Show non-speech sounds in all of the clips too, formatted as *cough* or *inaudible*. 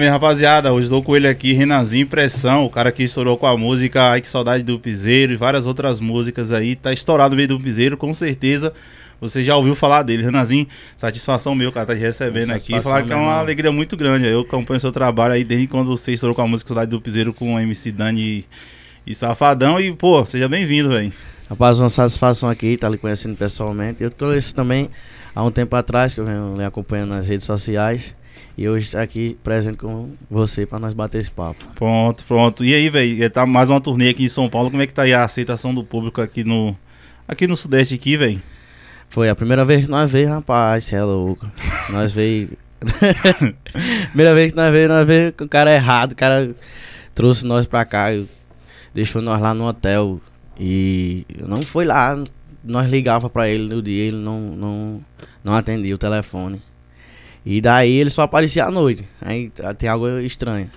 minha rapaziada. Hoje estou com ele aqui, Renazinho impressão o cara que estourou com a música Ai Que Saudade do Piseiro e várias outras músicas aí. Tá estourado no meio do Piseiro, com certeza. Você já ouviu falar dele, Renazinho Satisfação meu, cara, tá te recebendo aqui. Falar que é uma alegria muito grande. Eu acompanho seu trabalho aí desde quando você estourou com a música Saudade do Piseiro com o MC Dani e, e Safadão. E, pô, seja bem-vindo, velho. Rapaz, uma satisfação aqui estar tá lhe conhecendo pessoalmente. Eu te conheço também há um tempo atrás, que eu venho lhe acompanhando nas redes sociais. E hoje tá aqui presente com você para nós bater esse papo. Pronto, pronto. E aí, velho, é, tá mais uma turnê aqui em São Paulo. Como é que tá aí a aceitação do público aqui no aqui no Sudeste aqui, velho? Foi a primeira vez que nós veio, rapaz, você é louco. nós veio *laughs* primeira vez que nós veio, nós veio com o cara errado, o cara trouxe nós para cá, deixou nós lá no hotel e não foi lá, nós ligava para ele no dia, ele não não não atendia o telefone. E daí ele só aparecia à noite. Aí tem algo estranho.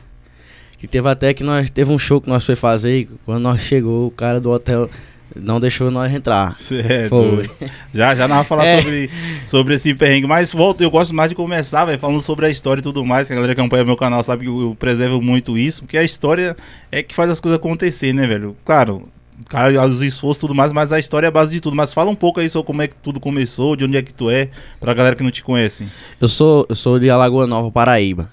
Que teve até que nós teve um show que nós foi fazer, e quando nós chegou, o cara do hotel não deixou nós entrar. Certo. É foi. Já, já não vamos falar *laughs* é. sobre, sobre esse perrengue. Mas volta, eu gosto mais de começar, vai falando sobre a história e tudo mais. Que a galera que acompanha meu canal sabe que eu preservo muito isso, porque a história é que faz as coisas acontecer, né, velho? Claro, cara, os esforços e tudo mais, mas a história é a base de tudo. Mas fala um pouco aí sobre como é que tudo começou, de onde é que tu é, pra galera que não te conhece. Eu sou, eu sou de Alagoa Nova, Paraíba.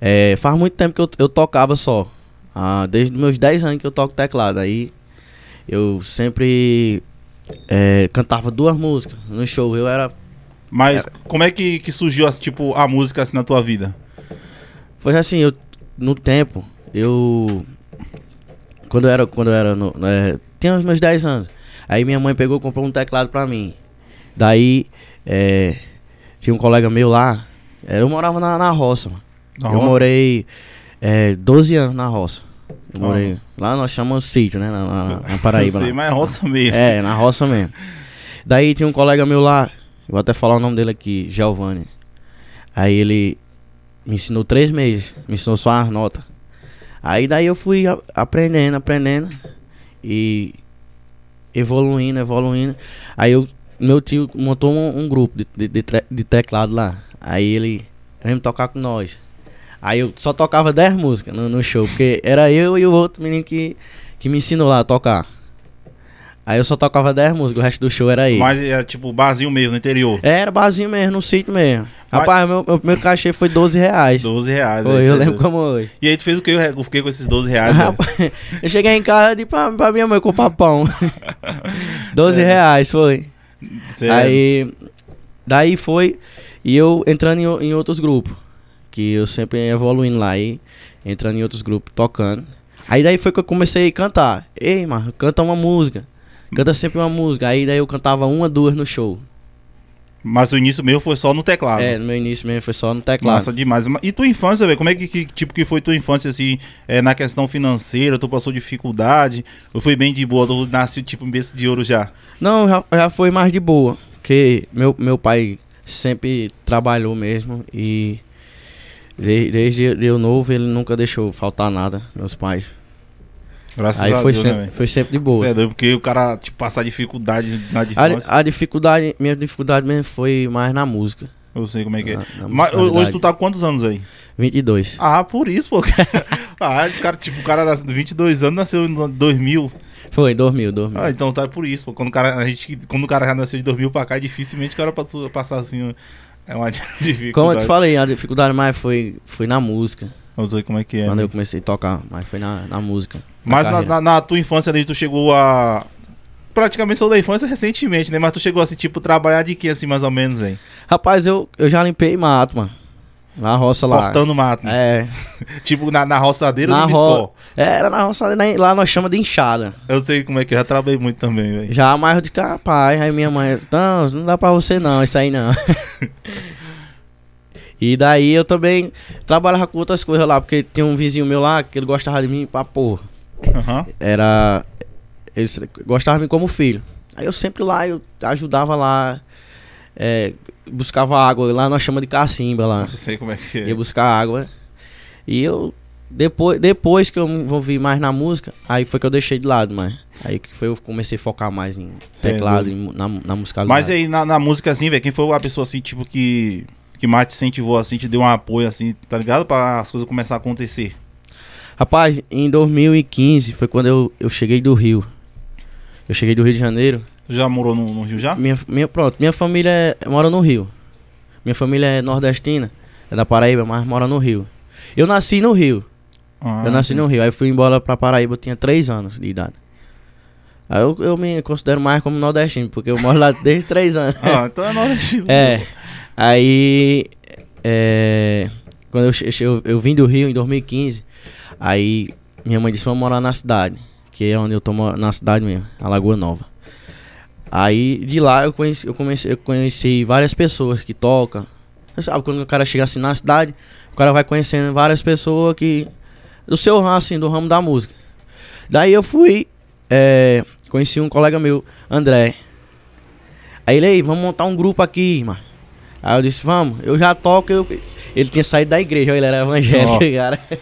É, faz muito tempo que eu, eu tocava só. Ah, desde meus 10 anos que eu toco teclado. Aí eu sempre é, cantava duas músicas no show. Eu era. Mas era... como é que, que surgiu tipo, a música assim na tua vida? Foi assim, eu no tempo, eu quando eu era. Quando eu era no, é, tinha os meus 10 anos. Aí minha mãe pegou e comprou um teclado pra mim. Daí. É, tinha um colega meu lá. Eu morava na, na roça, mano. Na eu roça? morei é, 12 anos na roça. Eu morei. Ah. Lá nós chamamos sítio, né? Na, na, na *laughs* Paraíba. Sim, mas é roça mesmo. É, na roça mesmo. Daí tinha um colega meu lá, vou até falar o nome dele aqui, Giovanni. Aí ele me ensinou três meses, me ensinou só as notas. Aí daí eu fui aprendendo, aprendendo e evoluindo, evoluindo. Aí eu, meu tio montou um, um grupo de, de, de, teclado lá. Aí ele veio tocar com nós. Aí eu só tocava 10 músicas no, no, show, porque era eu e o outro menino que, que me ensinou lá a tocar. Aí eu só tocava 10 músicas, o resto do show era aí. Mas era é, tipo barzinho mesmo, no interior? É, era barzinho mesmo, no sítio mesmo. Mas... Rapaz, meu, meu primeiro cachê foi 12 reais. 12 reais, Foi, é, eu lembro 12. como hoje. E aí tu fez o que? Eu fiquei com esses 12 reais. Rapaz, *laughs* eu cheguei em casa e disse pra, pra minha mãe comprar pão. 12 *laughs* é. reais foi. Sério? Aí. Daí foi. E eu entrando em, em outros grupos. Que eu sempre evoluindo lá e entrando em outros grupos, tocando. Aí daí foi que eu comecei a cantar. Ei, mano, canta uma música. Canta sempre uma música. Aí daí eu cantava uma, duas no show. Mas o início meu foi só no teclado. É, no meu início mesmo foi só no teclado. Massa demais. E tua infância, velho? Como é que, que, tipo que foi tua infância assim, é, na questão financeira? Tu passou dificuldade? Ou foi bem de boa? Tu nasceu tipo um berço de ouro já? Não, já, já foi mais de boa, porque meu meu pai sempre trabalhou mesmo e desde, desde eu novo ele nunca deixou faltar nada meus pais. Graças aí a foi Deus, sempre, né, foi sempre de boa. Sério, porque o cara te tipo, passar dificuldade na dificuldade. A, a, dificuldade, minha dificuldade mesmo foi mais na música. Eu sei como é que é. Na, Mas hoje tu tá quantos anos aí? 22. Ah, por isso, pô. *laughs* ah, cara, tipo, o cara nasceu 22 anos, nasceu em 2000. Foi, dois mil Ah, então tá por isso, pô. Quando o cara, a gente, quando o cara já nasceu de 2000 pra cá, dificilmente o cara passou, passar assim. É uma *laughs* dificuldade. Como eu te falei, a dificuldade mais foi, foi na música. Eu sei como é que é. Quando né? eu comecei a tocar, mas foi na, na música. Mas na, na, na, tua infância, ali, tu chegou a. Praticamente sou da infância recentemente, né? Mas tu chegou assim, tipo, trabalhar de que, assim, mais ou menos, hein? Rapaz, eu, eu já limpei mato, mano. Na roça lá. Cortando mato. É. *laughs* tipo na, na roçadeira na do ro... É, era na roçadeira, né? lá nós chamamos de enxada. Eu sei como é que eu já trabalhei muito também, velho. Já, mas eu disse, rapaz, aí minha mãe, não, não dá pra você não, isso aí não. *laughs* e daí eu também trabalhava com outras coisas lá, porque tinha um vizinho meu lá que ele gostava de mim pra porra. Uhum. Era. Eles gostavam de mim como filho. Aí eu sempre lá, eu ajudava lá. É, buscava água. Lá nós chamamos de cacimba lá. Não sei como é que é. Ia buscar água. E eu. Depois, depois que eu me envolvi mais na música, aí foi que eu deixei de lado, mas aí que foi eu comecei a focar mais em Sem teclado, em, na, na música Mas aí na, na música, assim, velho, quem foi a pessoa assim, tipo, que, que mais te incentivou, assim, te deu um apoio, assim, tá ligado? Pra as coisas começar a acontecer. Rapaz, em 2015 foi quando eu, eu cheguei do Rio. Eu cheguei do Rio de Janeiro. Já morou no, no Rio já? Minha, minha, pronto, minha família é, mora no Rio. Minha família é nordestina, é da Paraíba, mas mora no Rio. Eu nasci no Rio. Ah, eu nasci no Rio. Aí fui embora pra Paraíba, eu tinha 3 anos de idade. Aí eu, eu me considero mais como nordestino, porque eu moro lá *laughs* desde 3 anos. Ah, então é nordestino. *laughs* É. Aí. É, quando eu, eu, eu vim do Rio em 2015, Aí minha mãe disse: Vamos morar na cidade, que é onde eu tô na cidade mesmo, a Lagoa Nova. Aí de lá eu conheci, eu comecei, eu conheci várias pessoas que tocam. Você sabe, quando o cara chega assim na cidade, o cara vai conhecendo várias pessoas que. do seu ramo, assim, do ramo da música. Daí eu fui. É, conheci um colega meu, André. Aí ele aí, vamos montar um grupo aqui, mano. Aí eu disse, vamos, eu já toco, eu, ele tinha saído da igreja, ele era evangélico, oh. cara. *laughs*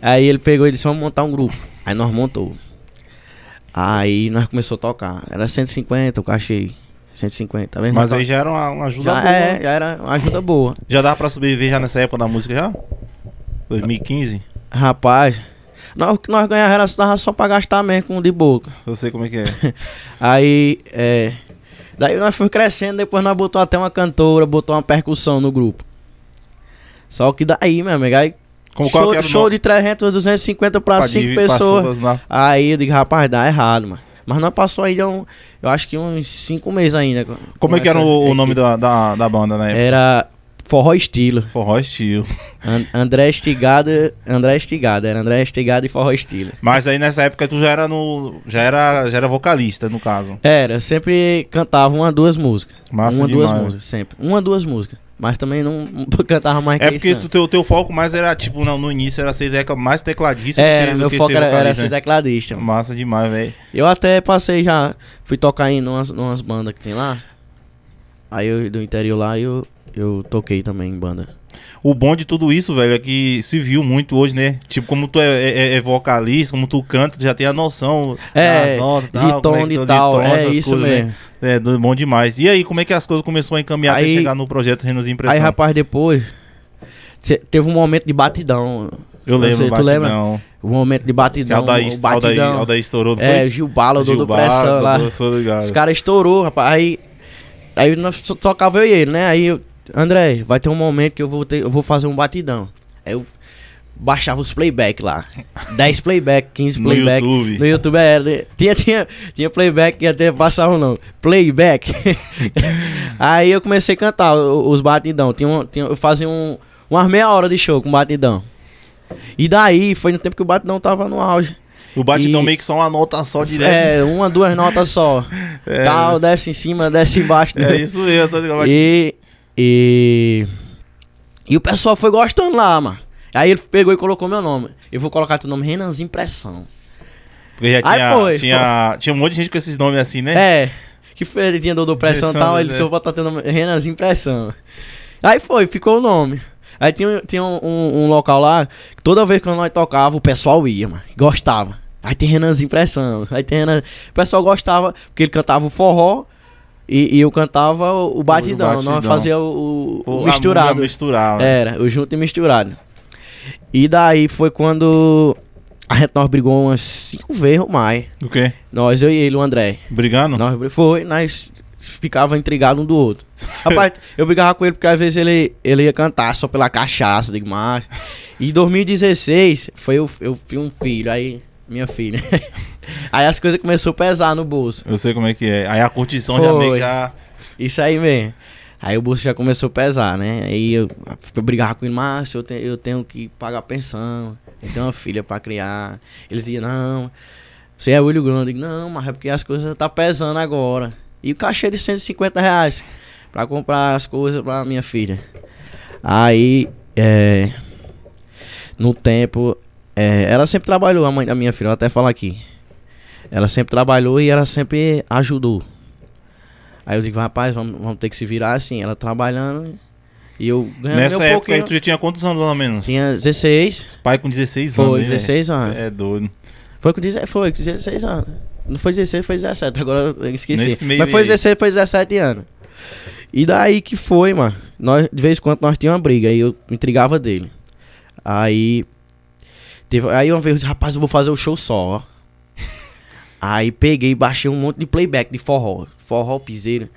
Aí ele pegou e disse: Vamos montar um grupo. Aí nós montou. Aí nós começamos a tocar. Era 150 o cachê. 150, tá vendo? Mas aí já era uma, uma ajuda já boa. É, né? já era uma ajuda boa. Já dava pra sobreviver já nessa época da música já? 2015? Rapaz, nós, o que nós ganhávamos era só pra gastar mesmo com de boca. Eu sei como é que é. *laughs* aí, é. Daí nós fomos crescendo, depois nós botou até uma cantora, botou uma percussão no grupo. Só que daí, meu amigo, aí como show, qualquer show de 300, 250 pra 5 pessoas. Aí eu digo, rapaz, dá errado, mano. Mas nós passou aí, um, eu acho que uns 5 meses ainda. Como, como é que era o, nome da, da, da banda, né? Era Forró Estilo. Forró Estilo. And, André Estigado, André Estigado, era André Estigado e Forró Estilo. Mas aí nessa época tu já era no, já era, já era vocalista no caso. Era, eu sempre cantava uma duas músicas. Massa uma demais. duas músicas, sempre. Uma duas músicas. Mas também não *laughs* cantava mais É porque né? o teu, teu foco mais era, tipo, não, no início era ser deca, mais tecladista é, do meu foco ser era, era, ser né? tecladista. Massa demais, velho. Eu até passei já, fui tocar em umas, umas bandas que tem lá. Aí eu, do interior lá eu, eu toquei também em banda. O bom de tudo isso, velho, é que se viu muito hoje, né? Tipo, como tu é, é, é, é vocalista, como tu canta, tu já tem a noção é, das notas, tal, de é tom, de tal, tom, é isso coisas, né? mesmo. Né? É, bom demais. E aí, como é que as coisas começaram a encaminhar aí, até chegar no projeto Renas Impressão? Aí, rapaz, depois teve um momento de batidão. Eu lembro, sei, tu lembra? O momento de batidão. Aldair, o batidão. estourou, É, o Bala, o do Pressão lá. Os caras estourou, rapaz. Aí, aí nós tocava eu e ele, né? Aí André, vai ter um momento que eu vou, ter, eu vou fazer um batidão. Aí eu baixava os playback lá. 10 *laughs* playback, 15 playback. No YouTube. No YouTube era. É, né? Tinha, tinha, tinha playback que até passava não. Playback. *laughs* Aí eu comecei a cantar os batidão. Tinha um, tinha, eu fazia um, umas meia hora de show com batidão. E daí foi no tempo que o batidão tava no auge. O batidão e... meio que só uma nota só direto. É, uma, duas notas só. *laughs* É. Tal, desce em cima, desce embaixo. É isso mesmo, tô ligado. E e. E o pessoal foi gostando lá, mano. Aí ele pegou e colocou meu nome. Eu vou colocar teu nome Renan's Impressão. Porque já tinha, foi, tinha, tinha um monte de gente com esses nomes assim, né? É. Que foi, ele tinha Dodô Pressão e tal, ele é. Né? só botar teu nome Renan's Impressão. Aí foi, ficou o nome. Aí tinha, tinha um, um, um, local lá, que toda vez que nós tocava, o pessoal ia, mano. Gostava. Aí tem Renan's Impressão. Aí tem Renan... O pessoal gostava, porque ele cantava o forró e, e, eu cantava o batidão, o batidão. nós fazia o, o, o misturado. misturado. Era, o junto e misturado. E daí foi quando a gente nós brigou umas cinco vezes ou mais. O quê? Nós, eu e ele, o André. Brigando? Nós, foi, nós ficava intrigado um do outro. Rapaz, eu brigava com ele porque às vezes ele, ele ia cantar só pela cachaça, digo, mas... E em 2016 foi eu, eu fui um filho, aí minha filha. *laughs* Aí as coisas começaram a pesar no bolso. Eu sei como é que é. Aí a curtição já meio que já. Isso aí mesmo. Aí o bolso já começou a pesar, né? Aí eu, eu brigava com ele, Márcio, eu, te, eu tenho que pagar pensão, eu tenho uma filha pra criar. Eles diziam não, você é olho grande. digo, não, mas é porque as coisas tá pesando agora. E o cachê de 150 reais pra comprar as coisas pra minha filha. Aí, é, no tempo, é, ela sempre trabalhou, a mãe da minha filha, eu até falar aqui. Ela sempre trabalhou e ela sempre ajudou. Aí eu digo, rapaz, vamos, vamos ter que se virar assim, ela trabalhando. E eu ganhando Nessa meu época pouquinho. aí tu já tinha quantos anos lá menos? Tinha 16. Pai com 16 anos. Foi, 16 véio. anos. É doido. Foi com 16, foi, 16 anos. Não foi 16, foi 17, agora eu esqueci. Nesse meio Mas foi 16, foi 17 anos. E daí que foi, mano. Nós, de vez em quando nós tínhamos uma briga, aí eu intrigava dele. Aí. Teve, aí uma vez eu disse, rapaz, eu vou fazer o show só, ó. Aí peguei e baixei um monte de playback de forró, forró piseiro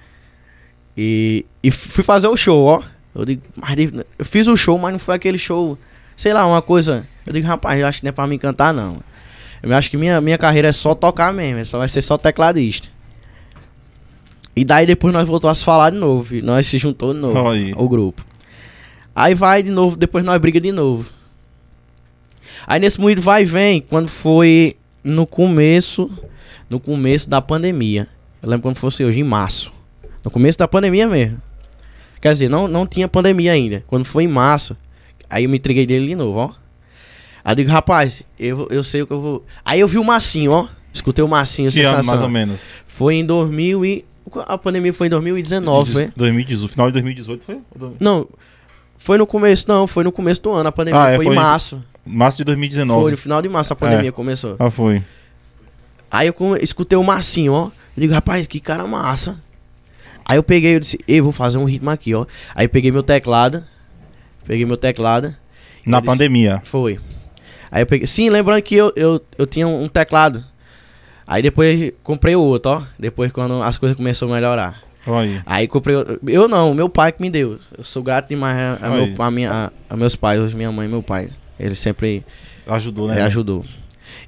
E, e fui fazer o show, ó. Eu digo, mas eu fiz o show, mas não foi aquele show, sei lá, uma coisa. Eu digo, rapaz, eu acho que não é pra me cantar, não. Eu acho que minha, minha carreira é só tocar mesmo, só vai ser só tecladista. E daí depois nós voltamos a se falar de novo, e nós se juntou de novo, Aí. o grupo. Aí vai de novo, depois nós briga de novo. Aí nesse moído vai e vem, quando foi no começo, no começo da pandemia. Eu lembro quando fosse hoje, em março. No começo da pandemia mesmo. Quer dizer, não, não tinha pandemia ainda. Quando foi em março, aí eu me entreguei dele de novo, ó. Aí eu digo, rapaz, eu, eu sei o que eu vou. Aí eu vi o Massinho, ó. Escutei o Massinho, que ano, mais ou menos? Foi em 2000 e... A pandemia foi em 2019, foi? 2018, final de 2018 foi? Não, foi no começo, não, foi no começo do ano. A pandemia ah, foi, é, foi, em março. Março de 2019. Foi, no final de março a é. pandemia é. começou. Ah, foi. Aí eu escutei o Marcinho, ó. Eu digo, rapaz, que cara massa. Aí eu peguei, eu disse, eu vou fazer um ritmo aqui, ó. Aí eu peguei meu teclado. Peguei meu teclado. Na pandemia. foi. Aí eu peguei. Sim, lembrando que eu, eu, eu tinha um teclado. Aí depois comprei outro, ó. Depois quando as coisas começaram a melhorar. Aí. aí comprei. Eu não, meu pai que me deu. Eu sou grato demais a, a, meu, a minha, a, a meus pais, minha mãe e meu pai. Ele sempre. Ajudou, né? ajudou.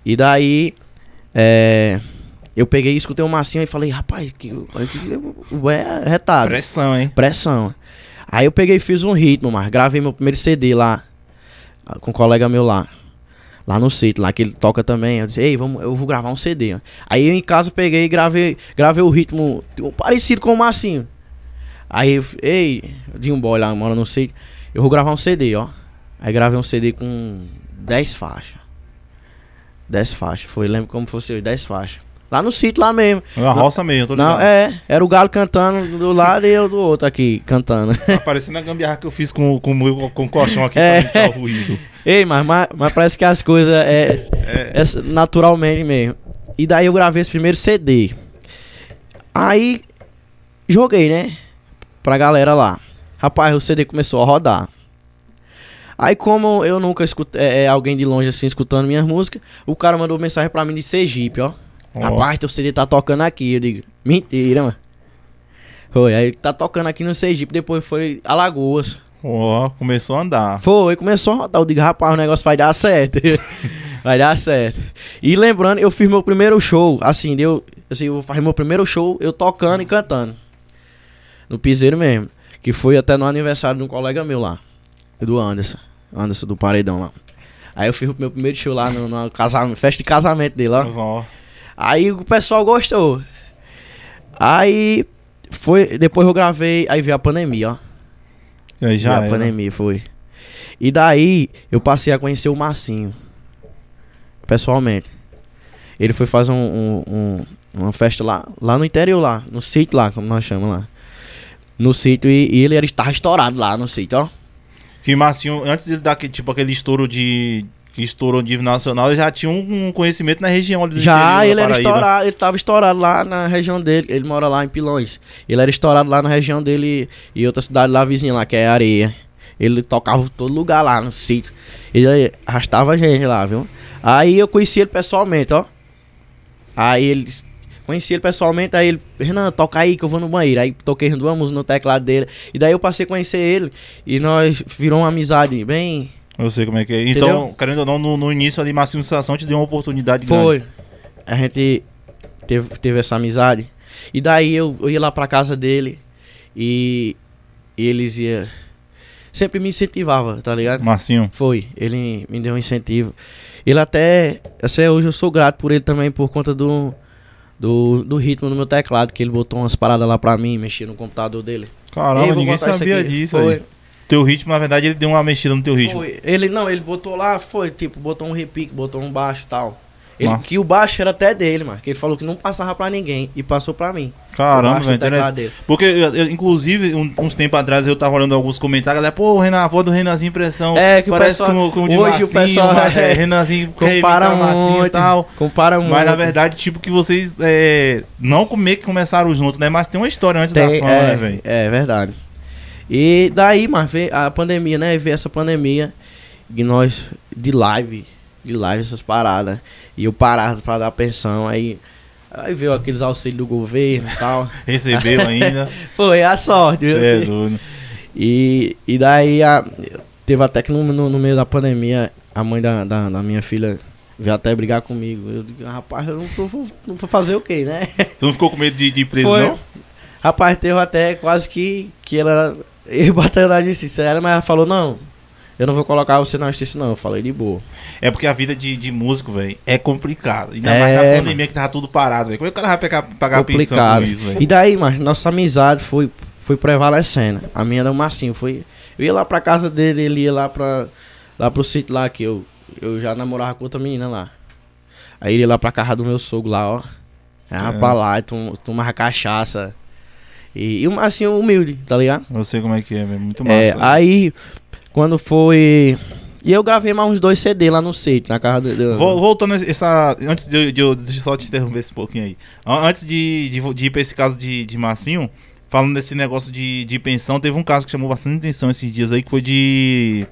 E daí. É, eu peguei e escutei um massinho e falei, rapaz, que, que é retado. Pressão, hein? Pressão. Aí eu peguei e fiz um ritmo, mas gravei meu primeiro CD lá. Com um colega meu lá. Lá no sítio, lá que ele toca também. Eu disse, ei, vamos, eu vou gravar um CD. Aí eu em casa peguei e gravei, gravei o ritmo tipo, parecido com o Massinho. Aí, eu, ei, de um boy lá, mora no sítio. Eu vou gravar um CD, ó. Aí gravei um CD com 10 faixas. 10 faixas. Foi, lembro como fosse hoje, 10 faixas. Lá no sítio, lá mesmo. Na roça mesmo, tô ligado. Não, é. Era o galo cantando do lado e eu do outro aqui, cantando. Tá parecendo a gambiarra que eu fiz com, com, com o colchão aqui *laughs* é. pra o ruído. Ei, mas, mas, mas, parece que as coisas é, é. é, é naturalmente mesmo. E daí eu gravei esse primeiro CD. Aí joguei, né? Pra galera lá. Rapaz, o CD começou a rodar. Aí, como eu nunca escutei é, é, alguém de longe assim escutando minhas músicas, o cara mandou mensagem pra mim de Sergipe, ó. Oh. Rapaz, teu CD tá tocando aqui. Eu digo, mentira, mano. Foi, aí tá tocando aqui no Sergipe, depois foi Alagoas. Ó, oh, começou a andar. Foi, começou a rodar. Eu digo, rapaz, o negócio vai dar certo. *laughs* vai dar certo. E lembrando, eu fiz meu primeiro show, assim, deu. Assim, eu fiz meu primeiro show, eu tocando e cantando. No piseiro mesmo. Que foi até no aniversário de um colega meu lá, do Anderson. Anderson do Paredão lá. Aí eu fiz o meu primeiro show lá no, no casamento, festa de casamento dele lá. Aí o pessoal gostou. Aí foi, depois eu gravei, aí veio a pandemia, ó. aí já veio a pandemia, foi. E daí eu passei a conhecer o Marcinho Pessoalmente. Ele foi fazer um, um, um uma festa lá, lá no interior lá, no sítio lá, como nós chamamos lá. No sítio, e, e ele estava estourado lá no sítio, ó. Que Marcinho, antes de dar aquele, tipo, aquele estouro de. Que estourou nível nacional, ele já tinha um, conhecimento na região ali do Já, ele era estourado, ele estava estourado lá na região dele. Ele mora lá em Pilões. Ele era estourado lá na região dele e outra cidade lá vizinha, lá, que é Areia. Ele tocava todo lugar lá no sítio. Ele arrastava gente lá, viu? Aí eu conheci ele pessoalmente, ó. Aí ele Conheci ele pessoalmente, aí ele, Renan, toca aí que eu vou no banheiro. Aí toquei duas músicas no teclado dele. E daí eu passei a conhecer ele e nós virou uma amizade bem. Eu sei como é que é. Então, Entendeu? Então, querendo ou não, no, no início ali, Massimo Sensação te deu uma oportunidade Foi. grande. Foi. A gente teve, teve essa amizade. E daí eu, eu ia lá pra casa dele e, e eles iam sempre me incentivava, tá ligado? Marcinho. Foi, ele me deu um incentivo. Ele até, até hoje eu sou grato por ele também por conta do do, do ritmo no meu teclado, que ele botou umas paradas lá pra mim, mexia no computador dele. Caramba, ninguém sabia disso foi. aí. Teu ritmo, na verdade, ele deu uma mexida no teu ritmo. Foi. Ele, não, ele botou lá, foi, tipo, botou um repique, botou um baixo e tal. Ele, que o baixo era até dele, mano. Que ele falou que não passava pra ninguém e passou pra mim. Caramba, velho. Porque, eu, inclusive, um, uns tempos atrás eu tava olhando alguns comentários, galera, pô, o Renan, a do Renanzinho Impressão. É, que parece o pessoal, com, com Hoje o pessoal. *laughs* É, Renanzinho compara então, muito, e tal. Compara muito. Mas na verdade, tipo, que vocês é, não comer que começaram juntos, né? Mas tem uma história antes tem, da fama, né, é, né, velho? É, verdade. E daí, mas veio a pandemia, né? Veio essa pandemia. E nós, de live de live essas paradas. E eu parava pra dar pensão, aí. Aí veio aqueles auxílios do governo e tal. *laughs* Recebeu ainda. *laughs* Foi a sorte, viu? É, assim. E, e daí a, teve até que no, no, no, meio da pandemia a mãe da, da, da minha filha veio até brigar comigo. Eu digo, rapaz, eu não vou, não fazer o quê, né? *laughs* Tu não ficou com medo de, de ir preso, Foi. não? Rapaz, teve até quase que, que ela. Ele bateu na justiça, ela, mas ela falou, não, eu não vou colocar você na justiça, não. Eu falei de boa. É porque a vida de, de músico, velho, é complicado. Ainda é, mais na é. pandemia que tava tudo parado, velho. Como é que o cara vai pegar, pagar complicado. pensão com isso, velho? E daí, mas nossa amizade foi, foi prevalecendo. A minha era o Marcinho. Foi, eu ia lá pra casa dele, ele ia lá, pra, lá pro sítio lá, que eu, eu já namorava com outra menina lá. Aí ele ia lá pra casa do meu sogro lá, ó. Ah, é. pra lá, e tomava cachaça. E, e o Marcinho humilde, tá ligado? Eu sei como é que é, velho. Muito é, massa. É, aí quando foi. E eu gravei mais uns dois CD lá no sítio, na casa do. Voltando essa. Antes de, de eu deixa eu só te interromper esse pouquinho aí. Antes de, de, de ir pra esse caso de, de Marcinho, falando desse negócio de, de pensão, teve um caso que chamou bastante atenção esses dias aí, que foi de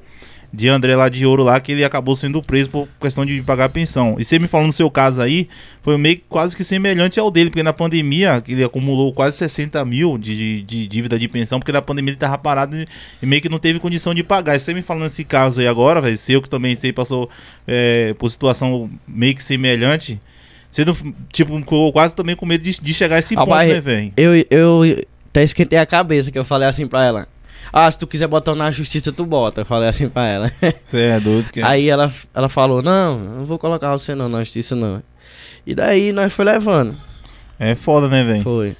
de André lá de ouro lá, que ele acabou sendo preso por questão de pagar pensão. E você me falando no seu caso aí, foi meio que quase que semelhante ao dele, porque na pandemia ele acumulou quase 60 mil de, de, de dívida de pensão, porque na pandemia ele tava parado e, e, meio que não teve condição de pagar. E você me falando esse caso aí agora, velho, seu que também sei passou é, por situação meio que semelhante. Você não, tipo, ficou quase também com medo de, de chegar a esse ah, ponto, né, velho? Eu, eu até esquentei a cabeça que eu falei assim pra ela ah, se tu quiser botar na justiça, tu bota. Eu falei assim pra ela. Você *laughs* é doido, que... É? Aí ela, ela falou, não, não vou colocar você não na justiça, não. E daí nós foi levando. É foda, né, velho? Foi.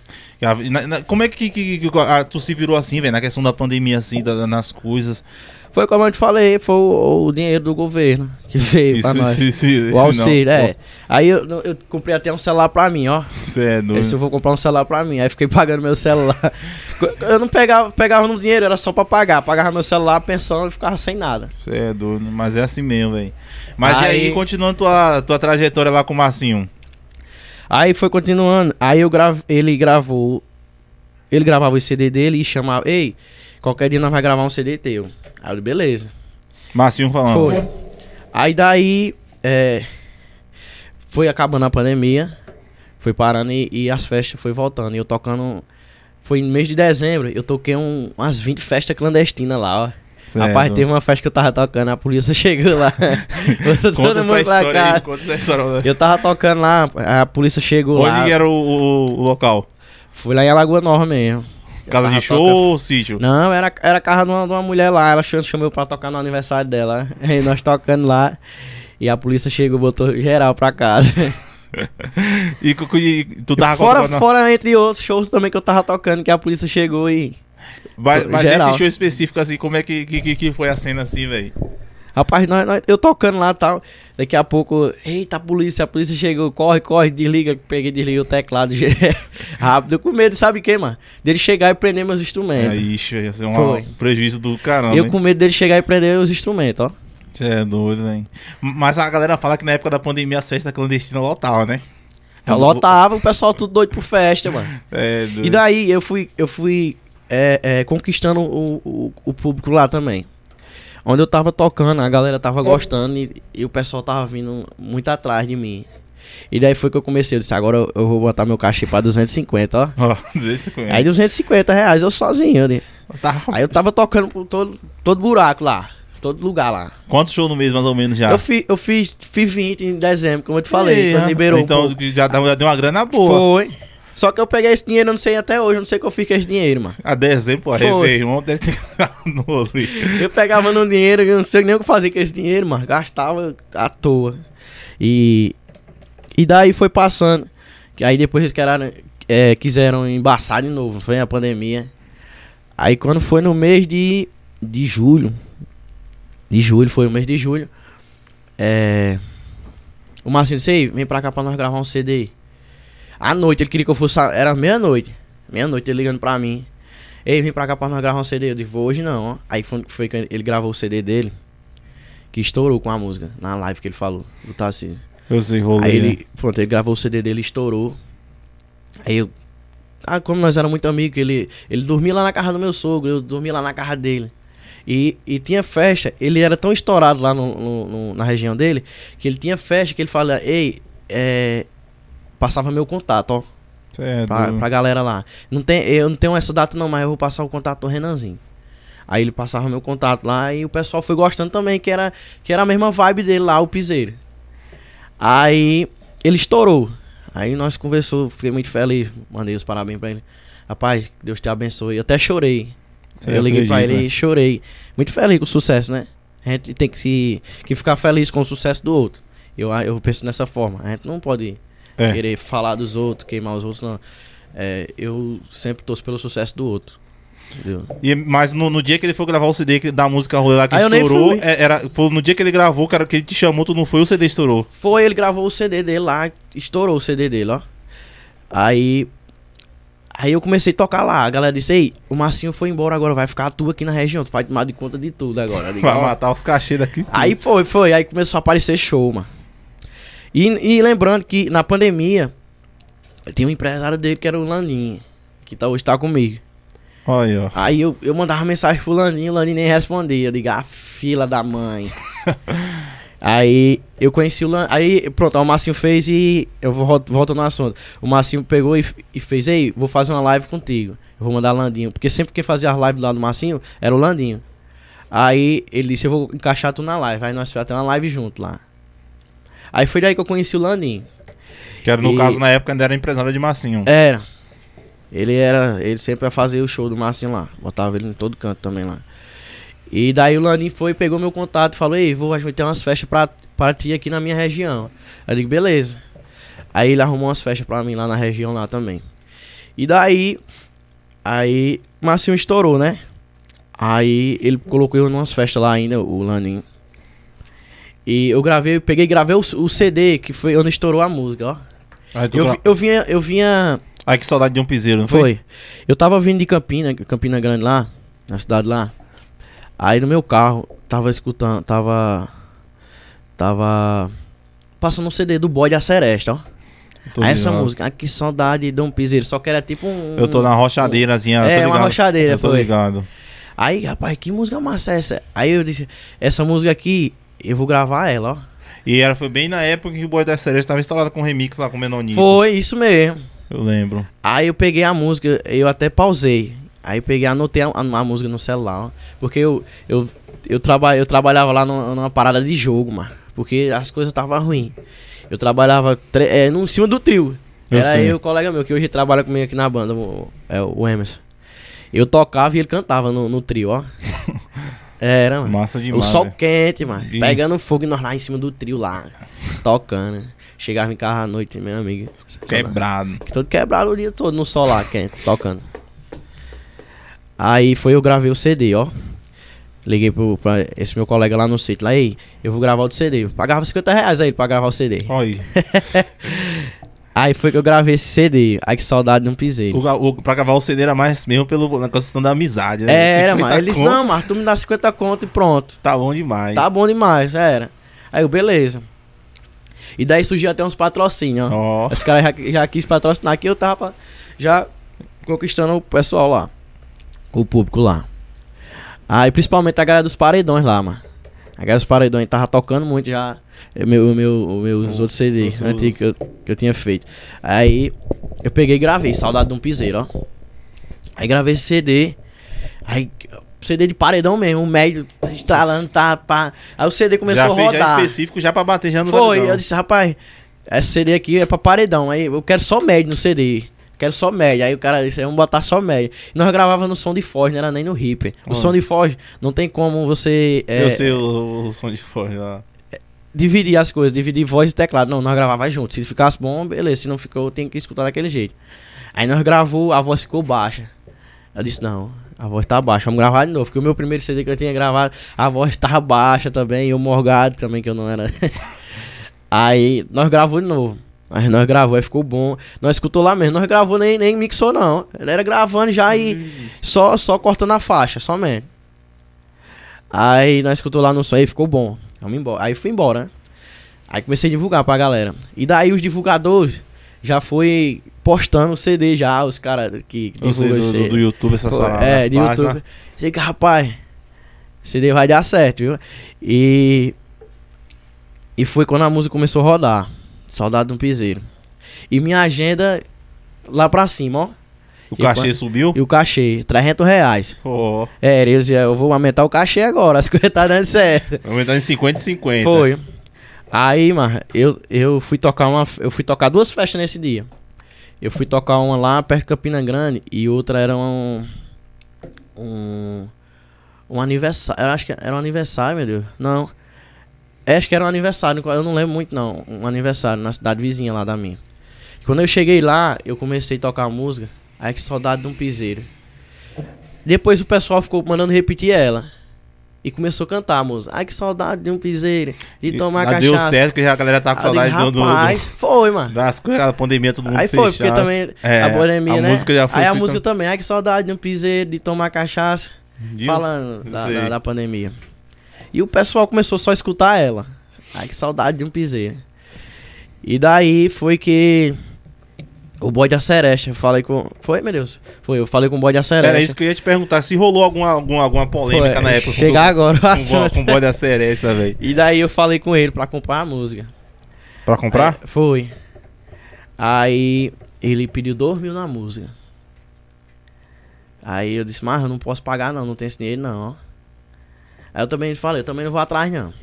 Como é que, que, que, que a, tu se virou assim, velho, na questão da pandemia, assim, da, nas coisas? Foi como eu te falei, foi o, o dinheiro do governo que veio para nós. Isso, isso, o auxílio, é. Aí eu, eu, comprei até um celular para mim, ó. Você é doido. Esse eu vou comprar um celular para mim. Aí fiquei *laughs* pagando meu celular. eu não pegava, pegava no dinheiro, era só para pagar. Pagava meu celular, pensão e ficava sem nada. Você é doido, mas é assim mesmo, velho. Mas aí, aí, continuando tua, tua trajetória lá com o Marcinho. Aí foi continuando. Aí eu gravo, ele gravou. Ele gravava o CD dele e chamava. Ei, Qualquer dia nós vai gravar um CD teu. Aí eu falei, beleza. Marcinho falando. Foi. Aí daí. É, foi acabando a pandemia. Foi parando e, e, as festas foi voltando. E eu tocando. Foi no mês de dezembro, eu toquei um, umas 20 festas clandestinas lá, ó. Certo. Rapaz, teve uma festa que eu tava tocando, a polícia *laughs* chegou lá. todo conta mundo essa pra cá. Aí, conta essa história. Eu tava tocando lá, a polícia chegou Onde lá. Onde era o, o, o, local? Fui lá em Alagoa Nova mesmo. Casa de show ou sítio? Não, era, era casa de uma, de uma mulher lá. Ela chamou pra tocar no aniversário dela. E *laughs* nós tocando lá. E a polícia chegou, botou geral pra casa. *laughs* e, e, tu tava fora, tocando... fora entre outros shows também que eu tava tocando, que a polícia chegou e. Mas, mas geral. nesse show específico, assim, como é que, que, que foi a cena assim, velho? Rapaz, nós, nós, eu tocando lá e tal. Daqui a pouco, eita, a polícia, a polícia chegou, corre, corre, desliga. Peguei, desliguei o teclado *laughs* é rápido, com medo, sabe o que, mano? Dele chegar e prender meus instrumentos. É, isso ia ser um prejuízo do caramba. Eu hein? com medo dele chegar e prender os instrumentos, ó. Você é doido, hein? Mas a galera fala que na época da pandemia as festas clandestinas lotavam, né? Eu é, lotava, o pessoal tudo doido por festa, mano. *laughs* É, doido. E daí eu fui, eu fui é, é, conquistando o, o, o público lá também onde eu tava tocando, a galera tava é. gostando e, e, o pessoal tava vindo muito atrás de mim. E daí foi que eu comecei, eu disse, agora eu, vou botar meu cachê pra 250, ó. Ó, 250. Aí 250 reais eu sozinho, né? Aí eu tava tocando por todo, todo buraco lá todo lugar lá. Quantos shows no mês, mais ou menos, já? Eu, fi, eu fiz, fiz 20 em dezembro, como eu te falei. então, liberou então um já, deu uma grana boa. Foi. Só que eu peguei esse dinheiro, eu não sei até hoje, eu não sei que eu fiz com esse dinheiro, mano. A dezembro, pô, Réveillon deve ter no Eu pegava no dinheiro, eu não sei nem o que fazer com esse dinheiro, mano. Gastava à toa. E. E daí foi passando. Que aí depois eles queraram, é, quiseram embaçar de novo, foi a pandemia. Aí quando foi no mês de, de julho, de julho, foi o mês de julho, é, o Marcinho disse, vem pra cá pra nós gravar um CD à noite, ele queria que eu fosse. Era meia-noite. Meia-noite, ele ligando pra mim. Ei, vem pra cá pra nós gravar um CD. Eu disse, vou hoje não. Aí foi, foi que ele gravou o CD dele, que estourou com a música, na live que ele falou, do Tarcísio. Eu sei, Aí ele, pronto, ele gravou o CD dele, estourou. Aí eu. Ah, como nós éramos muito amigos, ele, ele dormia lá na casa do meu sogro, eu dormia lá na casa dele. E, e tinha festa, ele era tão estourado lá no, no, no, na região dele, que ele tinha festa que ele fala, ei, é, passava meu contato, ó. Certo. É pra, pra galera lá. Não tem, eu não tenho essa data não, mas eu vou passar o contato do Renanzinho. Aí ele passava meu contato lá e o pessoal foi gostando também, que era, que era a mesma vibe dele lá, o Piseiro. Aí ele estourou. Aí nós conversou, fiquei muito feliz, mandei os parabéns pra ele. Rapaz, Deus te abençoe. Eu até chorei. Você eu liguei acredita. pra ele e chorei. Muito feliz com o sucesso, né? A gente tem que, que ficar feliz com o sucesso do outro. Eu, eu penso nessa forma. A gente não pode é. Querer falar dos outros, queimar os outros, não. É, eu sempre torço pelo sucesso do outro. E, mas no, no, dia que ele foi gravar o CD da música rolê lá que ah, estourou, é, era, foi no dia que ele gravou, cara, que ele te chamou, tu não foi, o CD estourou. Foi, ele gravou o CD dele lá, estourou o CD dele, ó. Aí. Aí eu comecei a tocar lá. A galera disse: Ei, o Marcinho foi embora agora, vai ficar tu aqui na região, tu vai tomar de conta de tudo agora. vai matar os cachê daqui. Tudo. Aí foi, foi. Aí começou a aparecer show, mano. E, e lembrando que na pandemia, eu tinha um empresário dele que era o Laninho, que tá, hoje tá comigo. Aí, ó. Aí eu, eu mandava mensagem pro Laninho, o Laninho nem respondia. Eu ligava ah, fila da mãe. *laughs* aí eu conheci o Laninho. Aí, pronto, o Marcinho fez e. Eu volto no assunto. O Marcinho pegou e, e fez, ei, vou fazer uma live contigo. Eu vou mandar Landinho. Porque sempre que fazia as lives lá do Marcinho, era o Landinho. Aí ele disse, eu vou encaixar tu na live. Aí nós fizemos até uma live junto lá. Aí foi daí que eu conheci o Landim. Que era, no e... caso, na época ainda era empresário de Massinho. Era. Ele era. Ele sempre ia fazer o show do Massinho lá. Botava ele em todo canto também lá. E daí o Landim foi, pegou meu contato e falou, ei, vou, a gente vai ter umas festas pra, pra ti aqui na minha região. Eu digo, beleza. Aí ele arrumou umas festas pra mim lá na região lá também. E daí, aí, Massinho estourou, né? Aí ele colocou eu em umas festas lá ainda, o Lanin. E eu gravei, peguei e gravei o, o, CD, que foi onde estourou a música, ó. Aí tu eu, gra... eu vinha, eu vinha. Ai, que saudade de um piseiro, não foi? Foi. Eu tava vindo de Campina, Campina Grande lá, na cidade lá. Aí no meu carro, tava escutando, tava. Tava. Passando um CD do Boy da Seresta, ó. Tô aí essa música, ah, que saudade de um piseiro, só que era tipo um. Eu tô na rochadeirazinha, um, É, uma rochadeira, eu tô foi. ligado. Aí, rapaz, que música massa é essa? Aí eu disse, essa música aqui eu vou gravar ela, ó. E ela foi bem na época que o Boi da cereja estava instalado com remix lá com o Menoninho. Foi, isso mesmo. Eu lembro. Aí eu peguei a música, eu até pausei. Aí peguei, anotei a, a, a música no celular, ó. Porque eu, eu, eu, traba, eu trabalhava lá numa, numa parada de jogo, mano. Porque as coisas estavam ruins. Eu trabalhava é, no, em cima do trio. Eu Era o colega meu, que hoje trabalha comigo aqui na banda, o, é, o Emerson. Eu tocava e ele cantava no, no trio, ó. *laughs* Era, mano. Massa demais. O sol véio. quente, mano. E... Pegando fogo e nós lá em cima do trio lá. Tocando. Chegava em casa à noite, meu amigo. Quebrado. Tudo Todo quebrado o dia todo no sol lá quente, tocando. Aí foi eu gravei o CD, ó. Liguei pro, pra esse meu colega lá no sítio. Lá, ei, eu vou gravar o CD. Eu pagava 50 reais aí pra gravar o CD. Olha aí. *laughs* Aí foi que eu gravei esse CD. Aí que saudade não pisei. O, o, pra gravar o CD era mais mesmo pelo, na questão da amizade, né? É, era, mano. Eles, não, mas tu me dá 50 conto e pronto. Tá bom demais. Tá bom demais, era. Aí eu, beleza. E daí surgiu até uns patrocínios, ó. Oh. Os caras já, já quis patrocinar aqui, eu tava já conquistando o pessoal lá. O público lá. Aí principalmente a galera dos paredões lá, mano. A galera dos paredões tava tocando muito já é meu, meu, meus outros CDs antigos que eu, que eu tinha feito. Aí eu peguei e gravei, Saudade de um Piseiro, ó. Aí gravei esse CD. Aí CD de paredão mesmo, o médio tá estralando, tá, pá. Aí o CD começou já a rodar. Já específico, já pra bater já no Foi, eu disse, rapaz, esse CD aqui é pra paredão, aí eu quero só médio no CD. Quero só média. Aí o cara disse, vamos botar só média. Nós gravava no som de Forge, não era nem no Ripper O hum. som de Forge, não tem como você... É... Eu sei o, o som de Forge lá dividir as coisas, dividir voz e teclado. Não, nós gravava junto. Se ficasse bom, beleza. Se não ficou, tem que escutar daquele jeito. Aí nós gravou, a voz ficou baixa. Eu disse, não, a voz tá baixa, vamos gravar de novo. Porque o meu primeiro CD que eu tinha gravado, a voz tava tá baixa também, e o Morgado também, que eu não era. *laughs* aí nós gravou de novo. Aí nós gravou, aí ficou bom. Nós escutou lá mesmo, nós gravou nem, nem mixou não. Ele era gravando já e só, só cortando a faixa, somente. Aí nós escutou lá no som e ficou bom. Vamos embora. Aí fui embora, né? Aí comecei a divulgar pra galera. E daí os divulgadores já foi postando CD já, os caras que divulgam do, do, YouTube, essas palavras. É, do páginas. YouTube. Diga, rapaz, CD vai dar certo, viu? E. E foi quando a música começou a rodar. Saudade de um piseiro. E minha agenda lá pra cima, ó. O e cachê quando... subiu? E o cachê, 300 reais. Oh. É, eu, eu vou aumentar o cachê agora, as *laughs* coisas tá dando certo. Aumentar em 50 e 50. Foi. Aí, mano, eu, eu fui tocar uma. Eu fui tocar duas festas nesse dia. Eu fui tocar uma lá perto de Campina Grande e outra era um. Um. Um aniversário. Eu acho que era um aniversário, meu Deus. Não. É, acho que era um aniversário, eu não lembro muito não. Um aniversário na cidade vizinha lá da minha. Quando eu cheguei lá, eu comecei a tocar música. Ai, que saudade de um piseiro. Depois o pessoal ficou mandando repetir ela. E começou a cantar, moça. Ai, que saudade de um piseiro, de tomar cachaça. Deu certo, que já a galera tá com saudade de um do, foi, mano. Das coisas, a pandemia, todo mundo Aí foi, fechado. porque também é, a pandemia, a né? Música já foi, Aí a música também. Ai, que saudade de um piseiro, de tomar cachaça. Deus, falando da, da, da, pandemia. E o pessoal começou só a escutar ela. Ai, que saudade de um piseiro. E daí foi que o boy Seresta, eu falei com. Foi, meu Deus? Foi, eu falei com o bode de Seresta. Era isso que eu ia te perguntar, se rolou alguma, alguma, alguma polêmica foi, na época. Chegar com, agora, com, com o bode de Seresta, velho. E daí eu falei com ele pra comprar a música. Pra comprar? Aí, foi. Aí ele pediu dois mil na música. Aí eu disse, mas eu não posso pagar não, não tenho esse dinheiro não. Aí eu também falei, eu também não vou atrás não.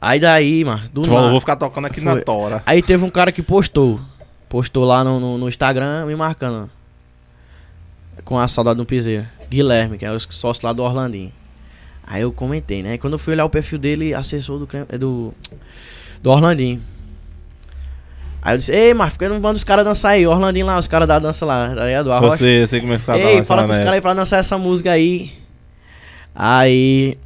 Aí daí, mano, do tu nada. Falou, vou ficar tocando aqui foi. na tora. Aí teve um cara que postou. Postou lá no, no, no Instagram me marcando. Com a saudade do Piseira. Guilherme, que é o sócio lá do Orlandinho. Aí eu comentei, né? Quando eu fui olhar o perfil dele, assessor do, é do, do Orlandinho. Aí eu disse, ei, mas por que não manda os caras dançar aí? O Orlandinho lá, os caras da dança lá, tá ligado? É você, você começou a dançar. Ei, fala pros caras aí pra dançar essa música aí. Aí.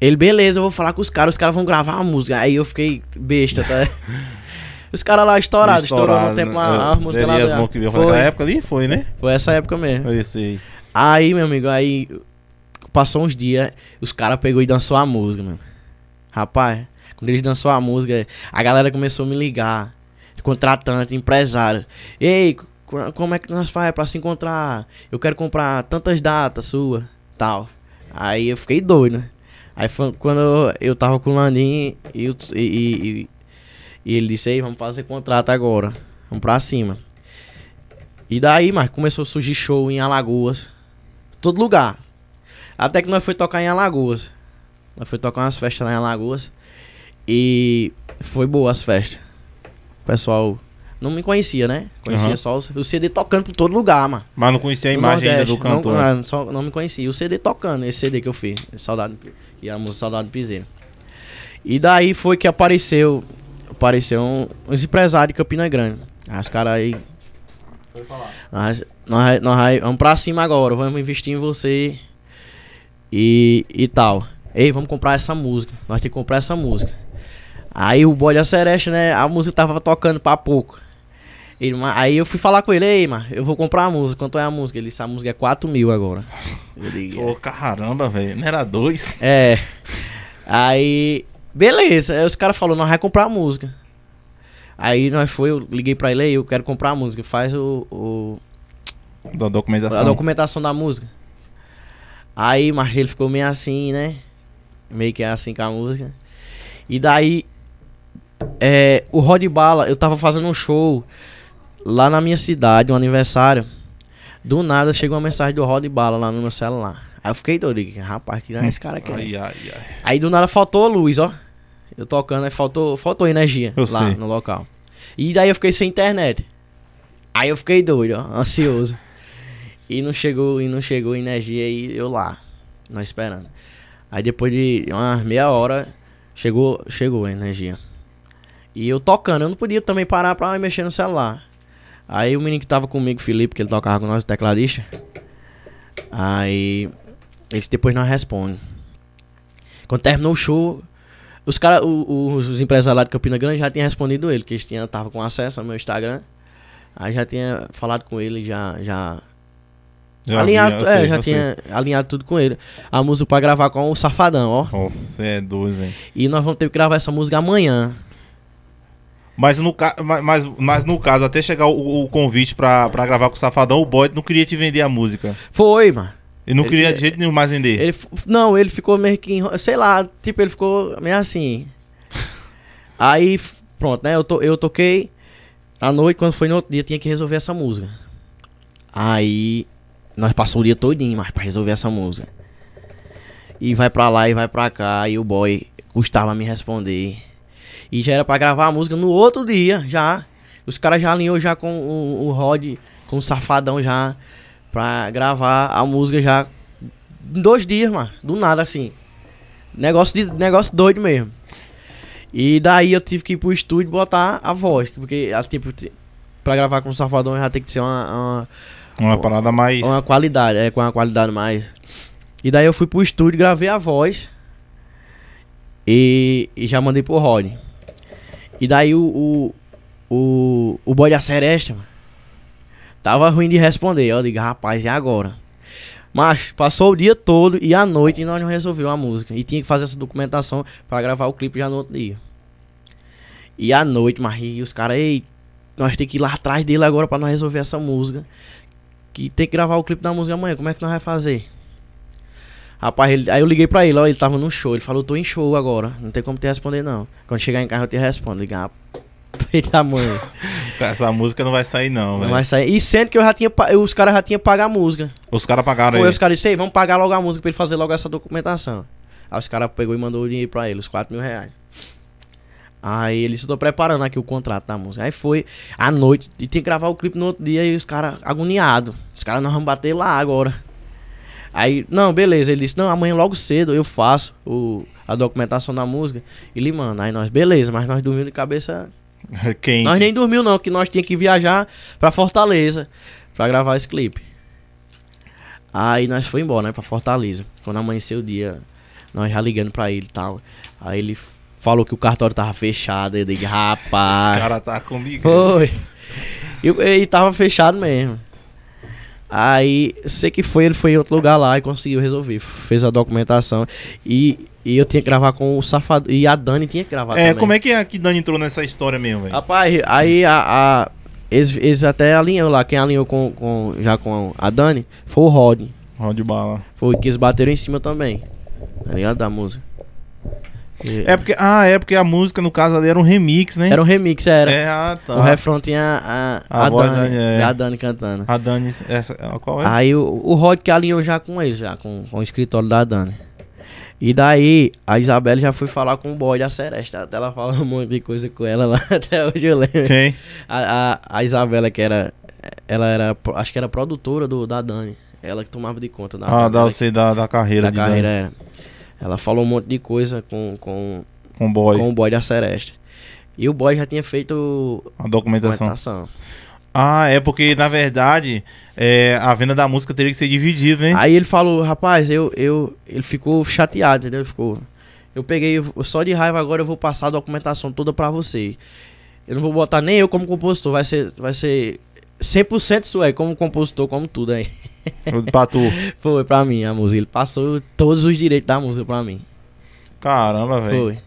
Ele, beleza, eu vou falar com os caras, os caras vão gravar a música. Aí eu fiquei besta, tá? *laughs* Os caras lá estourados, estourou no tempo uma, uma música lá. E né? as mãos que época ali? Foi, né? Foi essa época mesmo. Eu sei. Aí, meu amigo, aí passou uns dias, os caras pegou e dançou a música, mano. Rapaz, quando eles dançou a música, a galera começou a me ligar. Contratante, empresário. Ei, como é que nós faz pra se encontrar? Eu quero comprar tantas datas sua, tal. Aí eu fiquei doido, né? Aí foi quando eu tava com o Landim e, e, e, e ele disse, aí vamos fazer contrato agora. Vamos pra cima. E daí, mas começou a surgir show em Alagoas. Todo lugar. Até que nós foi tocar em Alagoas. Nós foi tocar umas festas lá em Alagoas. E foi boa as festas. O pessoal não me conhecia, né? Conhecia uhum. só o CD tocando por todo lugar, mano. Mas não conhecia a imagem Nordeste. ainda do cantor. Não, ah, não, só, não me conhecia. O CD tocando, esse CD que eu fiz. Saudade. E a música Saudade do Piseiro. E daí foi que apareceu apareceu um, uns empresários de Campina Grande. Aí os caras aí. Foi falar. Nós, nós, nós, vamos pra cima agora, vamos investir em você e, e tal. Ei, vamos comprar essa música. Nós temos que comprar essa música. Aí o Bolha Acereste, né? A música tava tocando pra pouco. Ele, aí eu fui falar com ele, ei, mano, eu vou comprar a música. Quanto é a música? Ele disse, a música é 4 mil agora. Ô, Pô, caramba, velho. Não era dois? É. Aí Beleza. Aí os caras falaram, nós vamos comprar a música. Aí nós foi, eu liguei pra ele aí, eu quero comprar a música. Faz o. o da documentação. A documentação da música. Aí, mas ele ficou meio assim, né? Meio que assim com a música. E daí, é, o Rod Bala, eu tava fazendo um show lá na minha cidade, um aniversário. Do nada chega uma mensagem do Rod Bala lá no meu celular. Aí eu fiquei doido, rapaz, que não é esse cara aqui. ai, Ai, ai. Aí do nada faltou luz, ó. Eu tocando, aí faltou, faltou energia eu lá sei. no local. E daí eu fiquei sem internet. Aí eu fiquei doido, ó, ansioso. e não chegou, e não chegou energia e eu lá, não esperando. Aí depois de umas meia hora, chegou, chegou a energia. E eu tocando, eu não podia também parar pra mexer no celular. Aí o menino que tava comigo, Felipe, que ele tocava com nós, o tecladista. Aí eles depois não respondem. Quando terminou o show, os, cara, os, os empresários lá de Campina Grande já tinham respondido ele, que eles tinham, tava com acesso ao meu Instagram. Aí já tinha falado com ele, já. já já alinhado, vi, é, já tinha sei. alinhado tudo com ele. A música pra gravar com o Safadão, ó. Você oh, é doido, hein? E nós vamos ter que gravar essa música amanhã. Mas no, ca... mas, mas no caso, até chegar o, o convite pra, pra gravar com o Safadão, o Boyd não queria te vender a música. Foi, mano. E não ele, queria é- de jeito nenhum mais vender. Ele, não, ele ficou meio que. Sei lá, tipo, ele ficou meio assim. *laughs* Aí, pronto, né? Eu, to, eu toquei. À noite, quando foi no outro dia, tinha que resolver essa música. Aí, nós passamos o dia todinho, mas pra resolver essa música. E vai pra lá e vai pra cá. E o boy custava me responder. E já era pra gravar a música no outro dia, já. Os caras já alinhou já com o, o Rod, com o Safadão já pra gravar a música já em dois dias, mano. Do nada, assim. Negócio, de, negócio doido mesmo. E daí eu tive que ir pro estúdio botar a voz. Porque, ah, tipo, pra gravar com o Salvador já tem que ser uma, uma uma parada mais. Uma qualidade, é, com uma qualidade mais. E daí eu fui pro estúdio, gravei a voz. E, e já mandei pro Rod. E daí o. O, o, o boy da Seresta, mano, Tava ruim de responder. Eu digo, rapaz, e agora? Mas passou o dia todo e à noite e nós não resolvemos a música. E tinha que fazer essa documentação para gravar o clipe já no outro dia. E à noite, mas e os caras, ei, nós tem que ir lá atrás dele agora para nós resolver essa música. Que tem que gravar o clipe da música amanhã, como é que nós vai fazer? Rapaz, ele, aí eu liguei pra ele, ó, ele tava no show, ele falou, tô em show agora, não tem como te responder não. Quando chegar em casa eu te respondo, ligar. Filho *laughs* da mãe. Essa música não vai sair, não, Não vai sair. E sendo que eu já tinha, os caras já tinham pago a música. Os caras pagaram Foi, aí. Os caras disseram, vamos pagar logo a música pra ele fazer logo essa documentação. Aí os caras pegou e mandou o dinheiro pra ele, os 4 mil reais. Aí eles estão preparando aqui o contrato da música. Aí foi à noite e tem que gravar o clipe no outro dia e os caras agoniados. Os caras não vão bater lá agora. Aí, não, beleza. Ele disse, não, amanhã logo cedo eu faço o, a documentação da música e ele manda. Aí nós, beleza, mas nós dormimos de cabeça *laughs* Quente. Nós nem dormiu não, que nós tinha que viajar para Fortaleza para gravar esse clipe. Aí nós foi embora, né, para Fortaleza. Quando amanheceu o dia, nós já ligando para ele e tal. Aí ele falou que o cartório tava fechado, eu digo, rapaz. Esse cara tá comigo. Foi. E, e tava fechado mesmo. Aí, sei que foi, ele foi em outro lugar lá e conseguiu resolver. Fez a documentação. E e eu tinha que gravar com o Safado. E a Dani tinha que gravar é, também. como é que a que Dani entrou nessa história mesmo, velho? Rapaz, aí a. a eles, eles até alinhou, lá. Quem alinhou com, com, já com a Dani foi o Rod. Rod Bala. Foi que eles bateram em cima também. Tá ligado? Da música. É porque, ah, é porque a música, no caso, ali era um remix, né? Era um remix, era. É, ah, tá. O refrão tinha a, a, a, a Dani, Dani é. a Dani cantando. A Dani, essa, qual é? Aí o, o Rod que alinhou já com eles, já, com, com o escritório da Dani. E daí, a Isabelle já foi falar com o boy da Seresta. Até ela fala um monte de coisa com ela lá. *laughs* Até hoje eu lembro. Quem? A, a, a Isabela, que era. Ela era. Acho que era produtora do, da Dani. Ela que tomava de conta da. Ah, da, sei, da, da carreira da carreira Dani. Era. Ela falou um monte de coisa com. Com, com o boy. Com o boy da Seresta. E o boy já tinha feito. A documentação. documentação. Ah, é porque, na verdade, é, a venda da música teria que ser dividida, né? Aí ele falou, rapaz, eu, eu. Ele ficou chateado, entendeu? Ele ficou. Eu peguei, só de raiva agora eu vou passar a documentação toda pra você. Eu não vou botar nem eu como compositor, vai ser, vai ser 100% sué, como compositor, como tudo aí. Pra tu? *laughs* Foi pra mim a música. Ele passou todos os direitos da música pra mim. Caramba, velho. Foi.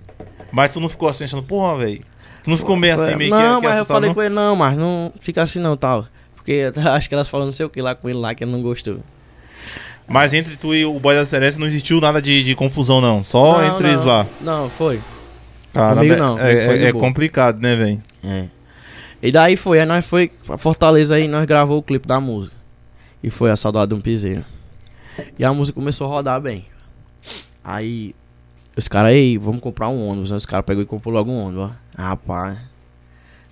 Mas tu não ficou assim achando, porra, velho. Tu não ficou meio assim, meio não, que Não, mas eu falei não? com ele, não, mas não fica assim não, tal. Porque *laughs* acho que elas falaram não sei o que lá com ele lá, que ele não gostou. Mas entre tu e o boy da Celeste não existiu nada de, de confusão, não. Só não, entre não, eles lá. Não, foi. Cara, Comigo, é, não. É, é, é complicado, né, velho? É. E daí foi, aí nós foi pra Fortaleza aí, nós gravou o clipe da música. E foi a saudade de um piseiro. E a música começou a rodar bem. Aí os caras, aí, vamos comprar um ônibus. Né? Os caras pegou e comprou logo um ônibus. Ó. Rapaz.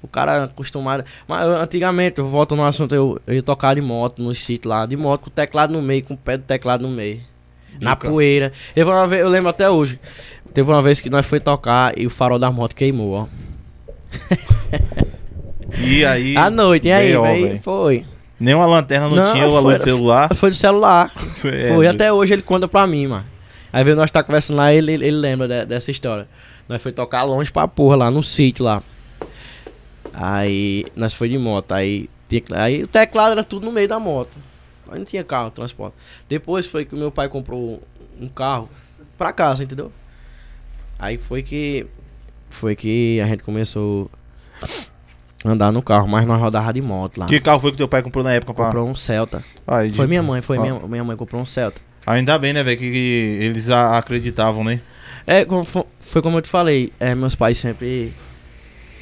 O cara acostumado. Mas antigamente, eu volto no assunto, eu, eu ia tocar de moto no sítio lá, de moto com o teclado no meio, com o pé do teclado no meio. Na poeira. Teve uma vez, eu lembro até hoje. Teve uma vez que nós foi tocar e o farol da moto queimou, ó. *laughs* E aí. À noite, e aí, aí foi. Nem uma lanterna não, não tinha, o luz celular. Foi do celular. *laughs* É, foi até hoje ele conta pra mim, mano. Aí veio nós tá conversando lá, ele, ele, ele lembra de, dessa história. Nós foi tocar longe pra porra, lá no sítio lá. Aí nós foi de moto, aí, tinha, aí o teclado era tudo no meio da moto. Aí não tinha carro, transporte. Depois foi que o meu pai comprou um carro pra casa, entendeu? Aí foi que foi que a gente começou andar no carro, mas nós rodava de moto lá. Que carro foi que teu pai comprou na época? Pra... Comprou um Celta. Ah, de... Foi minha mãe, foi ah. minha, minha mãe comprou um Celta. Ainda bem, né, velho, que eles acreditavam, né? É, foi como eu te falei, é, meus pais sempre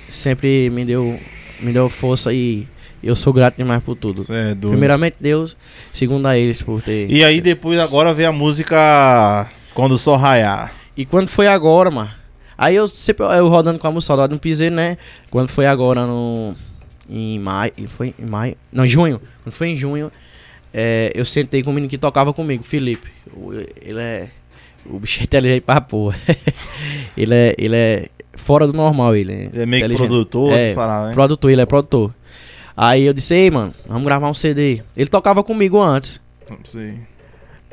sempre me deu me deu força e eu sou grato demais por tudo. É Primeiramente Deus, segundo a eles por ter. E aí depois agora vem a música Quando Só Raiar. E quando foi agora, mano? Aí eu sempre eu rodando com a música Saudade não pisei né? Quando foi agora no em maio, foi em maio, não, junho, quando foi em junho, é, eu sentei com o menino que tocava comigo, Felipe. Ele é. O bicho é inteligente pra porra. *laughs* ele, é, ele é fora do normal, ele. ele é meio que produtor, é, paradas, né? Produtor, ele é produtor. Aí eu disse, ei, mano, vamos gravar um CD. Ele tocava comigo antes. Sim.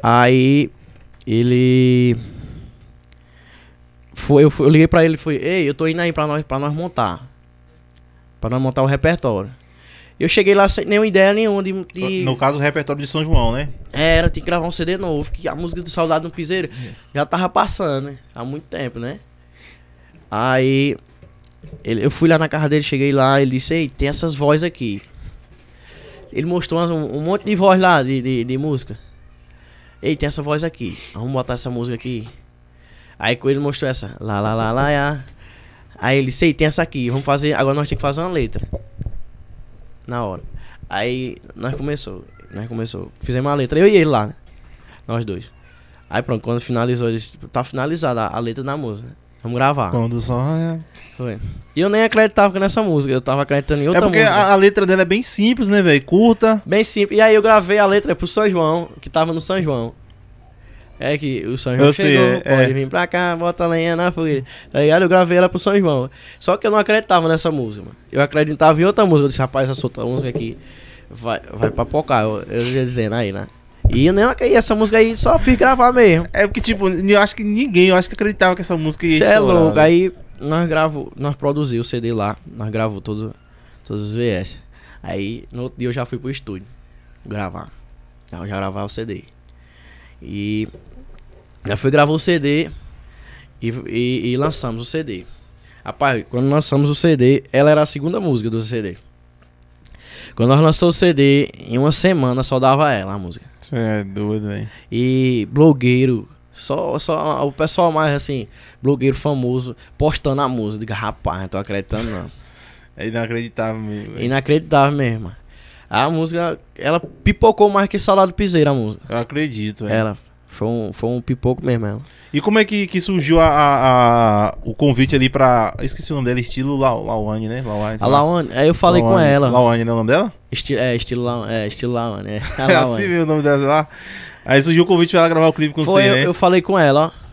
Aí ele. Foi, eu, eu liguei pra ele e falei, ei, eu tô indo aí pra nós, pra nós montar. Pra nós montar o repertório. Eu cheguei lá sem nenhuma ideia nenhuma de, de... No caso, o repertório de São João, né? É, era, tinha que gravar um CD novo, que a música do Saudade no Piseiro é. já tava passando, né? Há muito tempo, né? Aí ele, eu fui lá na casa dele, cheguei lá, ele disse, ei, tem essas vozes aqui. Ele mostrou um, um monte de voz lá, de, de, de, música. Ei, tem essa voz aqui. Vamos botar essa música aqui. Aí ele mostrou essa. Lá, lá, lá, lá, lá. Aí ele disse, ei, tem essa aqui. Vamos fazer. Agora nós temos que fazer uma letra na hora. Aí nós começou, nós começou. Fizemos a letra, eu e ele lá, né? Nós dois. Aí pronto, quando finalizou, disse, tá finalizada a, letra da música, né? Vamos gravar. Quando só é. Foi. E eu nem acreditava que nessa música, eu tava acreditando em é outra música. É porque música. A, a, letra dela é bem simples, né, velho? Curta. Bem simples. E aí eu gravei a letra pro São João, que tava no São João. É que o São João eu chegou, sei, é, pode é. vir pra cá, bota lenha na fogueira. Tá ligado? Eu gravei ela pro São João. Só que eu não acreditava nessa música, mano. Eu acreditava em outra música. Eu disse, rapaz, essa outra música aqui vai, vai papocar. Eu, eu ia dizendo aí, né? E eu nem acreditei, essa música aí só fiz gravar mesmo. É porque, tipo, eu acho que ninguém, eu acho que acreditava que essa música ia Cê é estourar. é louco, né? aí nós gravamos, nós produziu o CD lá, nós gravamos todo, todos os VS. Aí no outro dia eu já fui pro estúdio gravar. Então eu já gravava o CD. E já foi gravar o CD e, e, e, lançamos o CD. Rapaz, quando lançamos o CD, ela era a segunda música do CD. Quando nós lançamos o CD, em uma semana só dava ela a música. Você é doido, hein? E blogueiro, só, só o pessoal mais assim, blogueiro famoso, postando a música. Diga, rapaz, não tô acreditando não. *laughs* É inacreditável mesmo. Véio. Inacreditável mesmo. A música, ela pipocou mais que Salado Piseiro, a música. Eu acredito, é. Ela foi um, foi um pipoco mesmo ela. E como é que, que surgiu a, a, a, o convite ali pra. Esqueci o nome dela, estilo La, Lawane, né? Lawane, a Lawane, aí eu falei com ela. Lawane não é o nome dela? Estil, é, estilo Lawane, é, estilo É, *laughs* a assim mesmo o nome dela lá. Aí surgiu o convite pra ela gravar o clipe com foi, você, eu, né? eu falei com ela, ó.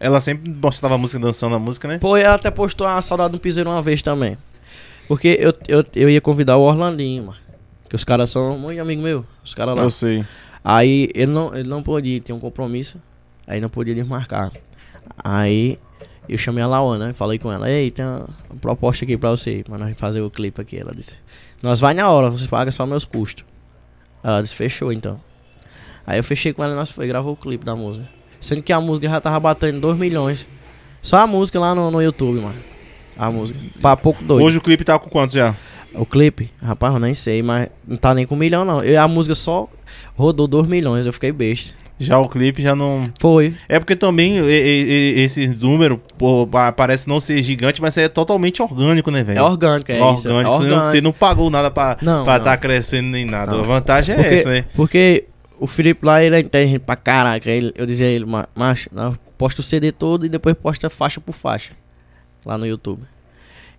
Ela sempre postava música dançando a música, né? Pô, ela até postou a saudade do piseiro uma vez também. Porque eu, eu, eu ia convidar o Orlandinho, mano. Que os caras são muito amigo meu. Os caras lá. Eu sei. Aí ele não, ele não podia, tem tinha um compromisso, aí não podia desmarcar. Aí eu chamei a Laona, falei com ela, ei, tem uma proposta aqui pra você, pra nós fazer o clipe aqui. Ela disse, nós vai na hora, você paga só meus custos. Ela disse, fechou então. Aí eu fechei com ela e nós foi, gravou o clipe da música. Sendo que a música já tava batendo 2 milhões. Só a música lá no, no YouTube, mano. A música. Pra pouco dois. Hoje o clipe tá com quantos já? O clipe? Rapaz, eu nem sei, mas não tá nem com um milhão, não. Eu, a música só rodou 2 milhões, eu fiquei besta. Já o clipe já não. Foi. É porque também e, e, esse número pô, parece não ser gigante, mas é totalmente orgânico, né, velho? É orgânico, é orgânico, isso. É orgânico. Você, não, você não pagou nada pra estar tá crescendo nem nada. Não. A vantagem é porque, é essa, né? Porque o Felipe lá, ele é inteligente pra caraca. Ele, eu dizia a ele, macho, posta o CD todo e depois posta faixa por faixa lá no YouTube.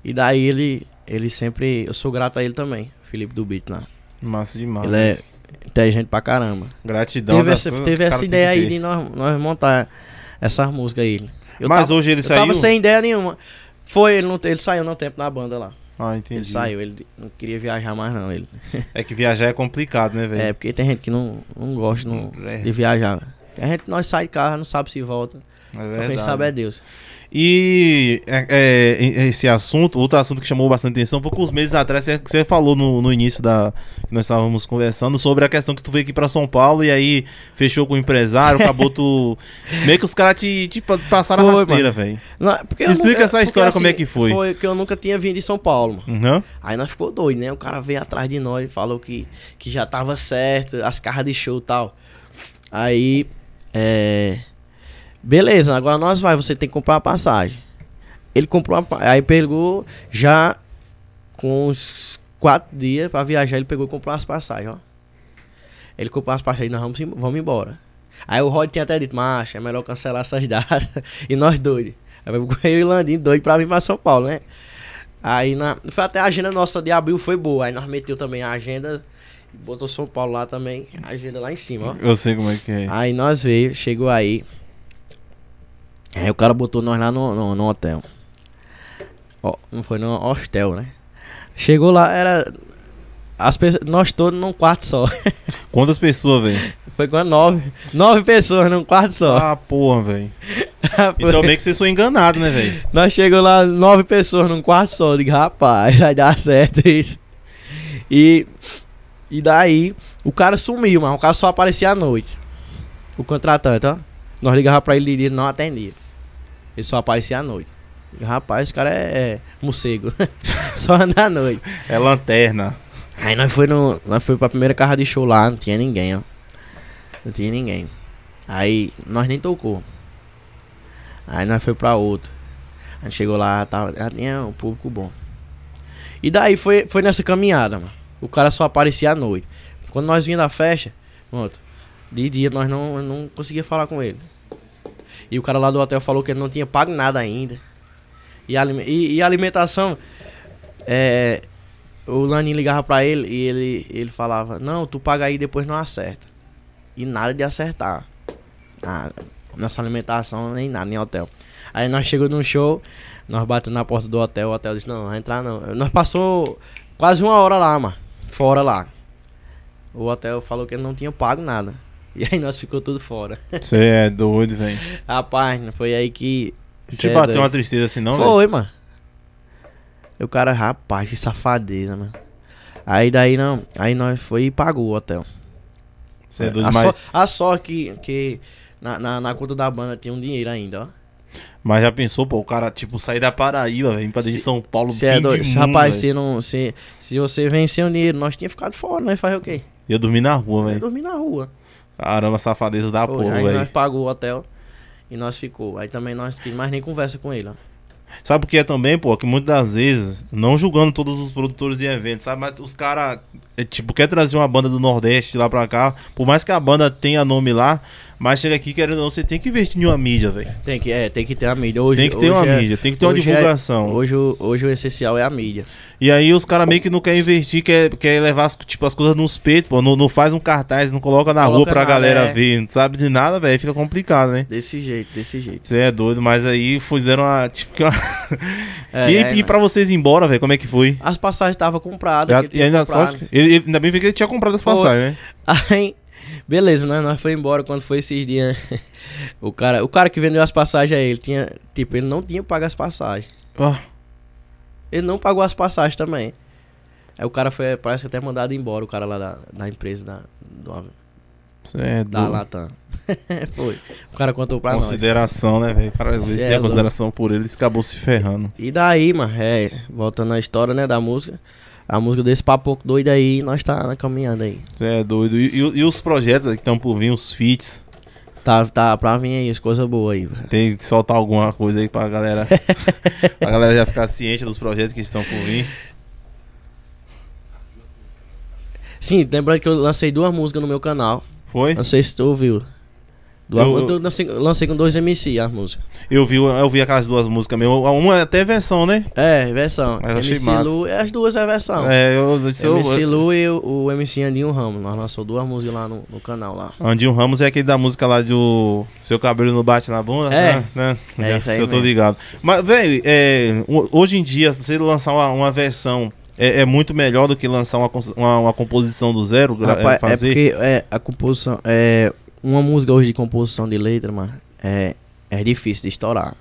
E daí ele ele sempre. Eu sou grato a ele também, Felipe do Beat lá. Né? Massa demais. Ele é inteligente pra caramba. Gratidão, Teve essa, teve essa ideia aí de nós, nós montar essas músicas aí. Eu Mas tava, hoje ele eu saiu? tava sem ideia nenhuma. Foi, ele, não, ele saiu no tempo na banda lá. Ah, entendi. Ele saiu, ele não queria viajar mais não, ele. *laughs* É que viajar é complicado, né, velho? É, porque tem gente que não, não gosta não, é. de viajar. Né? A gente, nós sai de casa, não sabe se volta. É verdade. quem sabe é Deus. E é, é, esse assunto, outro assunto que chamou bastante atenção, poucos meses atrás você, falou no, no, início da que nós estávamos conversando sobre a questão que tu veio aqui para São Paulo e aí fechou com o empresário, acabou tu *laughs* meio que os caras te, te, passaram foi, a rasteira, velho. Explica eu, essa história assim, como é assim, que foi. Foi que eu nunca tinha vindo de São Paulo. Uhum. Aí nós ficou doido, né? O cara veio atrás de nós e falou que que já tava certo, as caras de show e tal. Aí é Beleza, agora nós vai, você tem que comprar a passagem. Ele comprou a, aí pegou já com uns quatro dias para viajar, ele pegou e comprou as passagens, ó. Ele comprou as passagens, nós vamos, vamos embora. Aí o Rod tinha até dito, macho, é melhor cancelar essas *laughs* datas. e nós dois. Aí eu *laughs* e o Landinho doido pra vir pra São Paulo, né? Aí na, foi até a agenda nossa de abril foi boa. Aí nós meteu também a agenda. Botou São Paulo lá também. A agenda lá em cima, ó. Eu sei como é que é. Aí nós veio, chegou aí. Aí é, o cara botou nós lá no, no, no hotel. Ó, não foi no hostel, né? Chegou lá, era. As pessoas, nós todos num quarto só. *laughs* Quantas pessoas, velho? Foi com nove. Nove pessoas num quarto só. Ah, porra, velho. *laughs* Ah, então bem que vocês são enganados, né, velho? Nós chegamos lá, nove pessoas num quarto só. digo, rapaz, vai dar certo isso. E. E daí, o cara sumiu, mano. O cara só aparecia à noite. O contratante, ó. Nós ligava pra ele, ele não atendia. Ele só aparecia à noite. Rapaz, esse cara é, é morcego. *laughs* só anda à noite. É lanterna. Aí nós foi, no, nós foi pra primeira casa de show lá, não tinha ninguém, ó. Não tinha ninguém. Aí nós nem tocou. Aí nós foi pra outro. A gente chegou lá, tava, já tinha um público bom. E daí foi, foi nessa caminhada, mano. O cara só aparecia à noite. Quando nós vinha da festa, pronto. De dia nós não, não conseguia falar com ele. E o cara lá do hotel falou que ele não tinha pago nada ainda. E a, e, e alimentação. É, o Lanin ligava pra ele e ele, ele falava: Não, tu paga aí depois não acerta. E nada de acertar. Nossa alimentação, nem nada, nem hotel. Aí nós chegamos num show, nós batemos na porta do hotel, o hotel disse, não, vai entrar não. Nós passou quase uma hora lá, mano. Fora lá. O hotel falou que ele não tinha pago nada. E aí nós ficou tudo fora. Você é doido, velho. Rapaz, foi aí que. Te é bateu uma tristeza assim, não? Foi, véio? mano. O cara, rapaz, que safadeza, mano. Aí daí não. Aí nós foi e pagou o hotel. Você é doido, a mas... Só, a só que, que na, na, na, conta da banda tinha um dinheiro ainda, ó. Mas já pensou, pô, o cara, tipo, sair da Paraíba, vem pra dentro de São Paulo, se é doido, mundo, Rapaz, se, não, se, se você vencer o dinheiro, nós tinha ficado fora, nós fazer o quê? Eu dormi na rua, velho. Eu dormi na rua. Caramba, safadeza da porra, velho. Aí nós pagou o hotel e nós ficou. Aí também nós não mais nem conversa com ele, ó. Sabe o que é também, pô? Que muitas das vezes, não julgando todos os produtores de eventos, sabe? Mas os caras, é, tipo, quer trazer uma banda do Nordeste lá pra cá, por mais que a banda tenha nome lá, mas chega aqui, querendo ou não, você tem que investir em uma mídia, velho. Tem que, é, tem que ter a mídia. Hoje, tem que ter uma é, mídia, tem que ter uma é- divulgação. É, hoje, hoje o essencial é a mídia. E aí os caras meio que não querem investir, quer, quer levar as, tipo, as coisas nos peitos, pô. Não, não faz um cartaz, não coloca na coloca rua pra nada, galera é. ver. Não sabe de nada, velho. Fica complicado, né? Desse jeito, desse jeito. Você é doido, mas aí fizeram a Tipo, uma... *laughs* É, e, é, e né? pra vocês ir embora, velho, como é que foi? As passagens estavam compradas. e ainda comprado. só. Ele, ele, ainda bem que ele tinha comprado as passagens, Pô, né? *laughs* Aí, Beleza, né? Nós foi embora quando foi esses dias. Né? *laughs* o, cara, o cara que vendeu as passagens aí, ele tinha. Tipo, ele não tinha pago as passagens. Ó. Oh. Ele não pagou as passagens também. Aí o cara foi, parece que até mandado embora, o cara lá da, da empresa da. Do, é da do... Latam. *laughs* foi. O cara contou pra consideração, nós. Consideração, né, velho? Para existir é a consideração por ele, ele acabou se ferrando. E daí, mano, é, voltando à história, né, da música a música desse papo pouco doido aí, nós tá caminhada aí. É, doido. E, e, e os projetos que estão por vir, os feats? Tá, tá pra vir aí, as coisas boas aí. Tem que soltar alguma coisa aí pra galera. *laughs* pra galera já ficar ciente dos projetos que estão por vir. Sim, lembrando que eu lancei duas músicas no meu canal. Foi? Não sei se tu ouviu. Do eu, lancei, lancei com dois MC a música. Eu vi, eu vi aquelas duas músicas mesmo. Uma é até versão, né? É, versão. Mas MC Lu, as duas é versão. É, eu, eu, eu MC eu, Lu e o, o, MC Andinho Ramos. Nós lançamos duas músicas lá no, no, canal lá. Andinho Ramos é aquele da música lá do Seu Cabelo não Bate na Bunda. É, né? é, é isso aí. Eu mesmo. tô ligado. Mas, velho, é, hoje em dia, se você lançar uma, uma versão é, é, muito melhor do que lançar uma, uma, uma composição do zero. Rapaz, é, fazer. é porque é, a composição. É, uma música hoje de composição de letra, mano, é, é difícil de estourar.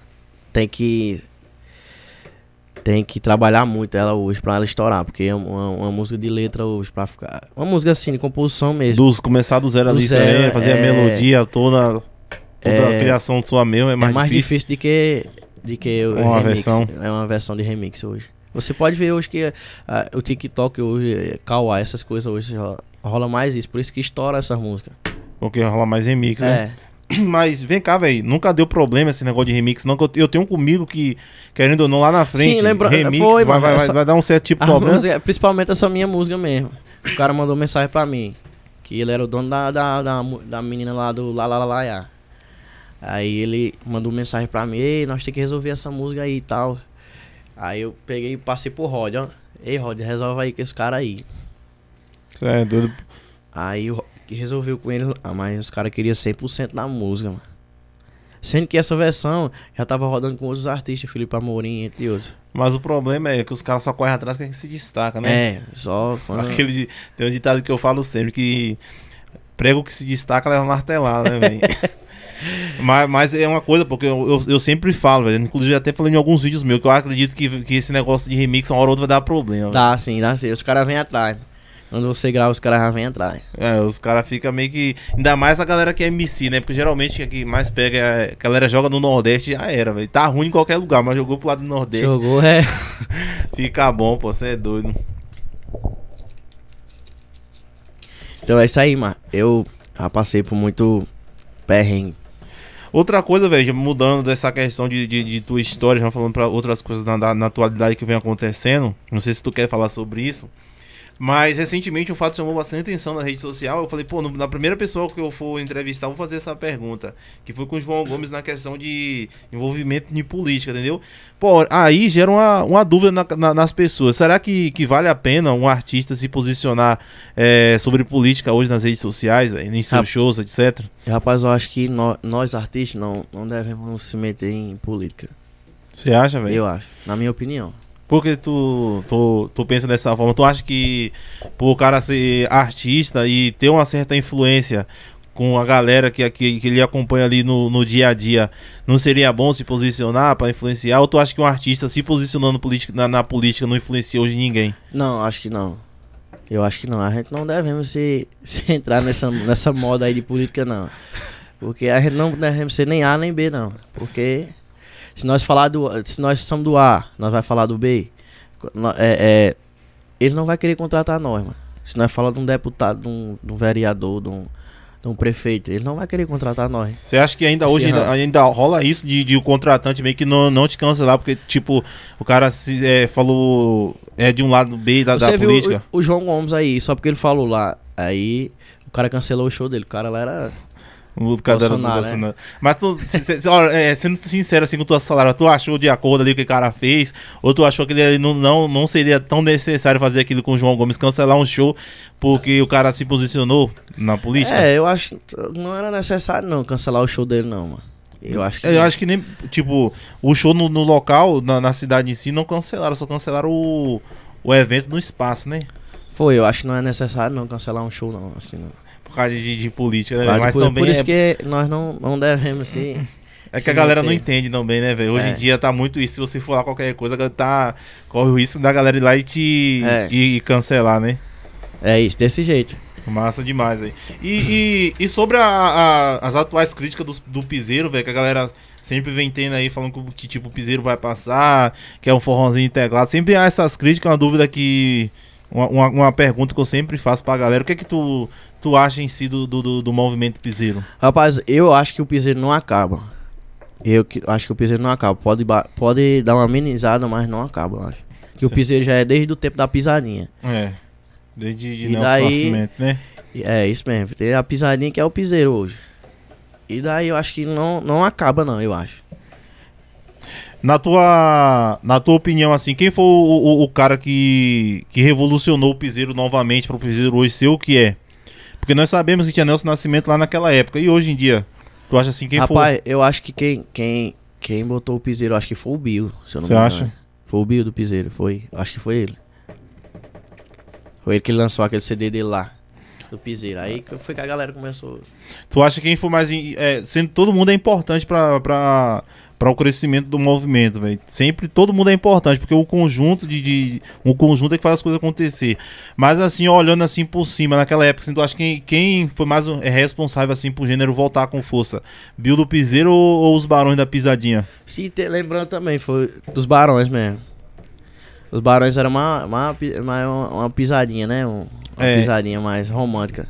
Tem que. Tem que trabalhar muito ela hoje pra ela estourar, porque é uma, uma música de letra hoje pra ficar. Uma música assim, de composição mesmo. Dos, começar do zero do ali zero, também, fazer é, a melodia toda, toda é, a criação sua mesmo é mais, é mais difícil. difícil. de que. De que uma remix. versão. É uma versão de remix hoje. Você pode ver hoje que uh, o TikTok hoje, Kawa, essas coisas hoje rola mais isso, por isso que estoura essas músicas. Porque rola mais remix, né? é. né? *clears throat* Mas vem cá, velho, nunca deu problema esse negócio de remix, não. Eu, eu tenho um comigo que, querendo ou não, lá na frente, Sim, lembra, remix foi, vai, vai, essa, vai, dar um certo tipo de problema. Música, principalmente essa minha música mesmo. O cara mandou mensagem pra mim. Que ele era o dono da, da, da, da menina lá do Lá Lá Lá Lá. lá. Aí ele mandou mensagem pra mim, ei, nós tem que resolver essa música aí e tal. Aí eu peguei e passei pro Rod, ó. Ei, Rod, resolve aí com esse cara aí. é doido. Aí o que resolveu com eles lá, ah, mas os caras queriam 100% na música, mano. Sendo que essa versão já tava rodando com outros artistas, Felipe Amorim, entre outros. Mas o problema é que os caras só correm atrás quem se destaca, né? É, só. Quando... Aquele, tem um ditado que eu falo sempre que prego que se destaca leva martelada, né, velho? *laughs* mas, mas é uma coisa, porque eu, eu, eu sempre falo, velho. Inclusive, até falei em alguns vídeos meus que eu acredito que, que esse negócio de remix, uma hora ou outra, vai dar problema. Tá, sim, dá sim. Os caras vêm atrás quando você grava, os caras já vêm entrar. É, os caras ficam meio que. Ainda mais a galera que é MC, né? Porque geralmente a que mais pega é... a galera joga no Nordeste já era, velho. Tá ruim em qualquer lugar, mas jogou pro lado do Nordeste. Jogou, é. *laughs* Fica bom, pô, você é doido. Então é isso aí, mano. Eu já passei por muito perrengue. Outra coisa, velho, mudando dessa questão de, de, de, tua história, já falando pra outras coisas na, na atualidade que vem acontecendo. Não sei se tu quer falar sobre isso. Mas recentemente um fato chamou bastante atenção na rede social. Eu falei, pô, na primeira pessoa que eu for entrevistar, eu vou fazer essa pergunta. Que foi com o João Gomes na questão de envolvimento de política, entendeu? Pô, aí gera uma, uma dúvida na, na, nas pessoas. Será que, que vale a pena um artista se posicionar é, sobre política hoje nas redes sociais, em eh, seus shows, etc? Rapaz, eu acho que no, nós artistas não, não devemos se meter em política. Você acha, velho? Eu acho, na minha opinião. Por que tu, tu, tu pensa dessa forma? Tu acha que por o cara ser artista e ter uma certa influência com a galera que, que, que ele acompanha ali no, no dia a dia, não seria bom se posicionar para influenciar? Ou tu acha que um artista se posicionando na, na política não influencia hoje ninguém? Não, acho que não. Eu acho que não. A gente não devemos se, se entrar nessa, nessa moda aí de política, não. Porque a gente não deve ser nem A nem B, não. Porque se nós falar do. Se nós somos do A, nós vai falar do B. É, é, ele não vai querer contratar nós, mano. Se nós falar de um deputado, de um, de um vereador, de um, de um, prefeito, ele não vai querer contratar nós. Você acha que ainda hoje ainda, ainda, rola isso de, de o contratante meio que não, não te cancelar, porque, tipo, o cara se, é, falou é de um lado B da, Você da política? O, o, João Gomes aí, só porque ele falou lá. Aí o cara cancelou o show dele. O cara lá era o do cara Bolsonaro, do Bolsonaro. É. Mas tu, olha, é, sendo sincero assim com tua salário, tu achou de acordo ali que o cara fez? Ou tu achou que ele não, não, não seria tão necessário fazer aquilo com o João Gomes, cancelar um show porque o cara se posicionou na política? É, eu acho que não era necessário não cancelar o show dele, não, mano. Eu acho que. Eu acho que nem. Tipo, o show no, no local, na, na, cidade em si, não cancelaram, só cancelaram o, o evento no espaço, né? Foi, eu acho que não é necessário não cancelar um show, não, assim, não causa de, de política, né? Claro, mas por, também por isso é... que nós não, não devemos se. É que a galera não entende também, né, velho? Hoje é. em dia tá muito isso. Se você for lá qualquer coisa, tá, corre o risco da galera ir lá e te é. e, e cancelar, né? É isso, desse jeito. Massa demais aí. E, e, e, sobre a, a, as atuais críticas do, do Piseiro, velho, que a galera sempre vem tendo aí, falando que, que tipo, o Piseiro vai passar, que é um forrãozinho integrado. Sempre há essas críticas, uma dúvida que. Uma, uma, uma, pergunta que eu sempre faço pra galera. O que é que tu tu acha em si do, do, do movimento piseiro? Rapaz, eu acho que o piseiro não acaba. Eu que, acho que o piseiro não acaba. Pode, pode dar uma amenizada, mas não acaba, eu acho. Que o piseiro já é desde o tempo da pisadinha. É. Desde de Nelson daí, Nascimento, né? É, isso mesmo. Tem a pisadinha que é o piseiro hoje. E daí eu acho que não, não acaba, não, eu acho. Na tua, na tua opinião, assim, quem foi o, o, o cara que, que revolucionou o piseiro novamente para o piseiro hoje ser o que é? Porque nós sabemos que tinha Nelson Nascimento lá naquela época. E hoje em dia, tu acha assim quem Rapaz, foi? Rapaz, eu acho que quem, quem, quem botou o piseiro, acho que foi o Bill, se eu não Você me engano. acha? Foi o Bill do piseiro, foi. Acho que foi ele. Foi ele que lançou aquele CD dele lá. Do piseiro. Aí foi que a galera começou. Tu acha que quem foi mais. É, sendo todo mundo é importante pra. pra para o crescimento do movimento, velho. Sempre todo mundo é importante, porque o conjunto de, de conjunto é que faz as coisas acontecer. Mas assim, olhando assim por cima, naquela época, assim, tu acha que quem foi mais é responsável assim pro gênero voltar com força? Bill do Piseiro ou, ou os Barões da Pisadinha? Sim, te, lembrando também, foi dos Barões mesmo. Os Barões era uma, uma, uma, uma pisadinha, né? uma é. pisadinha mais romântica.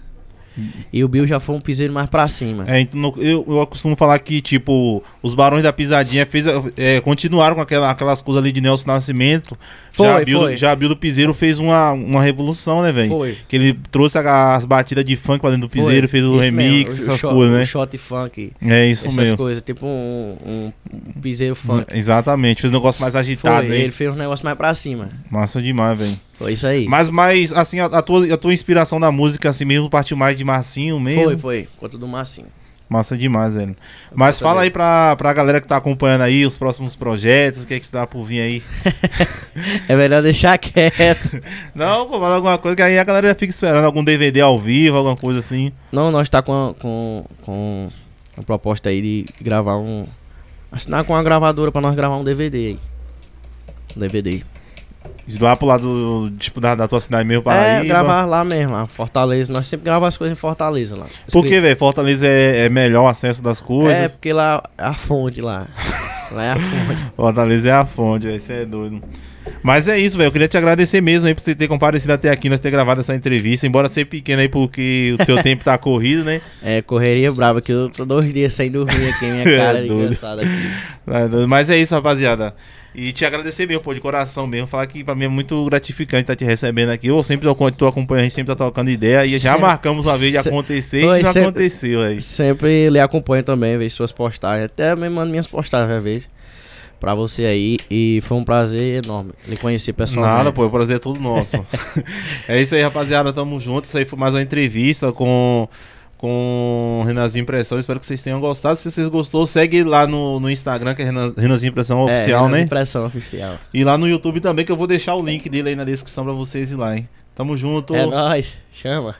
E o Bill já foi um piseiro mais pra cima. É, então, eu, eu costumo falar que, tipo, os Barões da Pisadinha fez, é, continuaram com aquela, aquelas coisas ali de Nelson Nascimento. Foi, já, Bill, foi. já Bill do Piseiro fez uma, uma revolução, né, velho? Foi. Que ele trouxe as batidas de funk pra dentro do Piseiro, foi. fez o isso remix, mesmo, essas o coisas, né? Um shot funk. É isso essas mesmo. Essas coisas, tipo um, um Piseiro funk. Exatamente, fez um negócio mais agitado, né? Ele fez um negócio mais pra cima. Massa demais, velho. Foi isso aí. Mas, mas assim, a, a, tua, a tua inspiração da música, assim mesmo, partiu mais de Marcinho mesmo? Foi, foi. Conta do Marcinho. Massa demais, velho. Mas fala aí pra, pra galera que tá acompanhando aí os próximos projetos, o que é que você dá por vir aí. *laughs* é melhor deixar quieto. *laughs* Não, pô, fala alguma coisa que aí a galera fica esperando algum DVD ao vivo, alguma coisa assim. Não, nós tá com, a, com, com a proposta aí de gravar um. Assinar com a gravadora pra nós gravar um DVD aí. Um DVD. De lá pro lado, tipo, da, da tua cidade mesmo, é, Paraíba. É, gravar lá mesmo, lá, Fortaleza. Nós sempre gravamos as coisas em Fortaleza lá. Escrito. Por que, velho? Fortaleza é, é melhor o acesso das coisas? É, porque lá é a fonte lá. *laughs* lá é a fonte. Fortaleza é a fonte, velho. Você é doido. Mas é isso, velho. Eu queria te agradecer mesmo aí por você ter comparecido até aqui, nós ter gravado essa entrevista, embora ser pequena aí, porque o seu *laughs* tempo tá corrido, né? É, correria brava, que eu tô dois dias sem dormir aqui, minha *laughs* é cara é, cansada aqui. Tá Mas é isso, rapaziada. E te agradecer mesmo, pô, de coração mesmo. Falar que pra mim é muito gratificante estar tá te recebendo aqui. Eu sempre tô, acompanhando, a gente sempre tá trocando ideia. E sempre, já marcamos uma vez de acontecer foi, e não aconteceu aí. Sempre lhe acompanho também, vejo suas postagens. Até me mando minhas postagens às vezes pra você aí. E foi um prazer enorme lhe conhecer pessoalmente. Nada, pô, o é prazer é todo nosso. *laughs* é isso aí, rapaziada. Tamo junto. Isso aí foi mais uma entrevista com com Renanzinho Impressão. Espero que vocês tenham gostado. Se vocês gostou, segue lá no, no Instagram, que é Renazinho Renanzinho Impressão é, Oficial, né? Impressão Oficial. E lá no YouTube também, que eu vou deixar o link dele aí na descrição pra vocês ir lá, hein? Tamo junto. É nóis. Chama.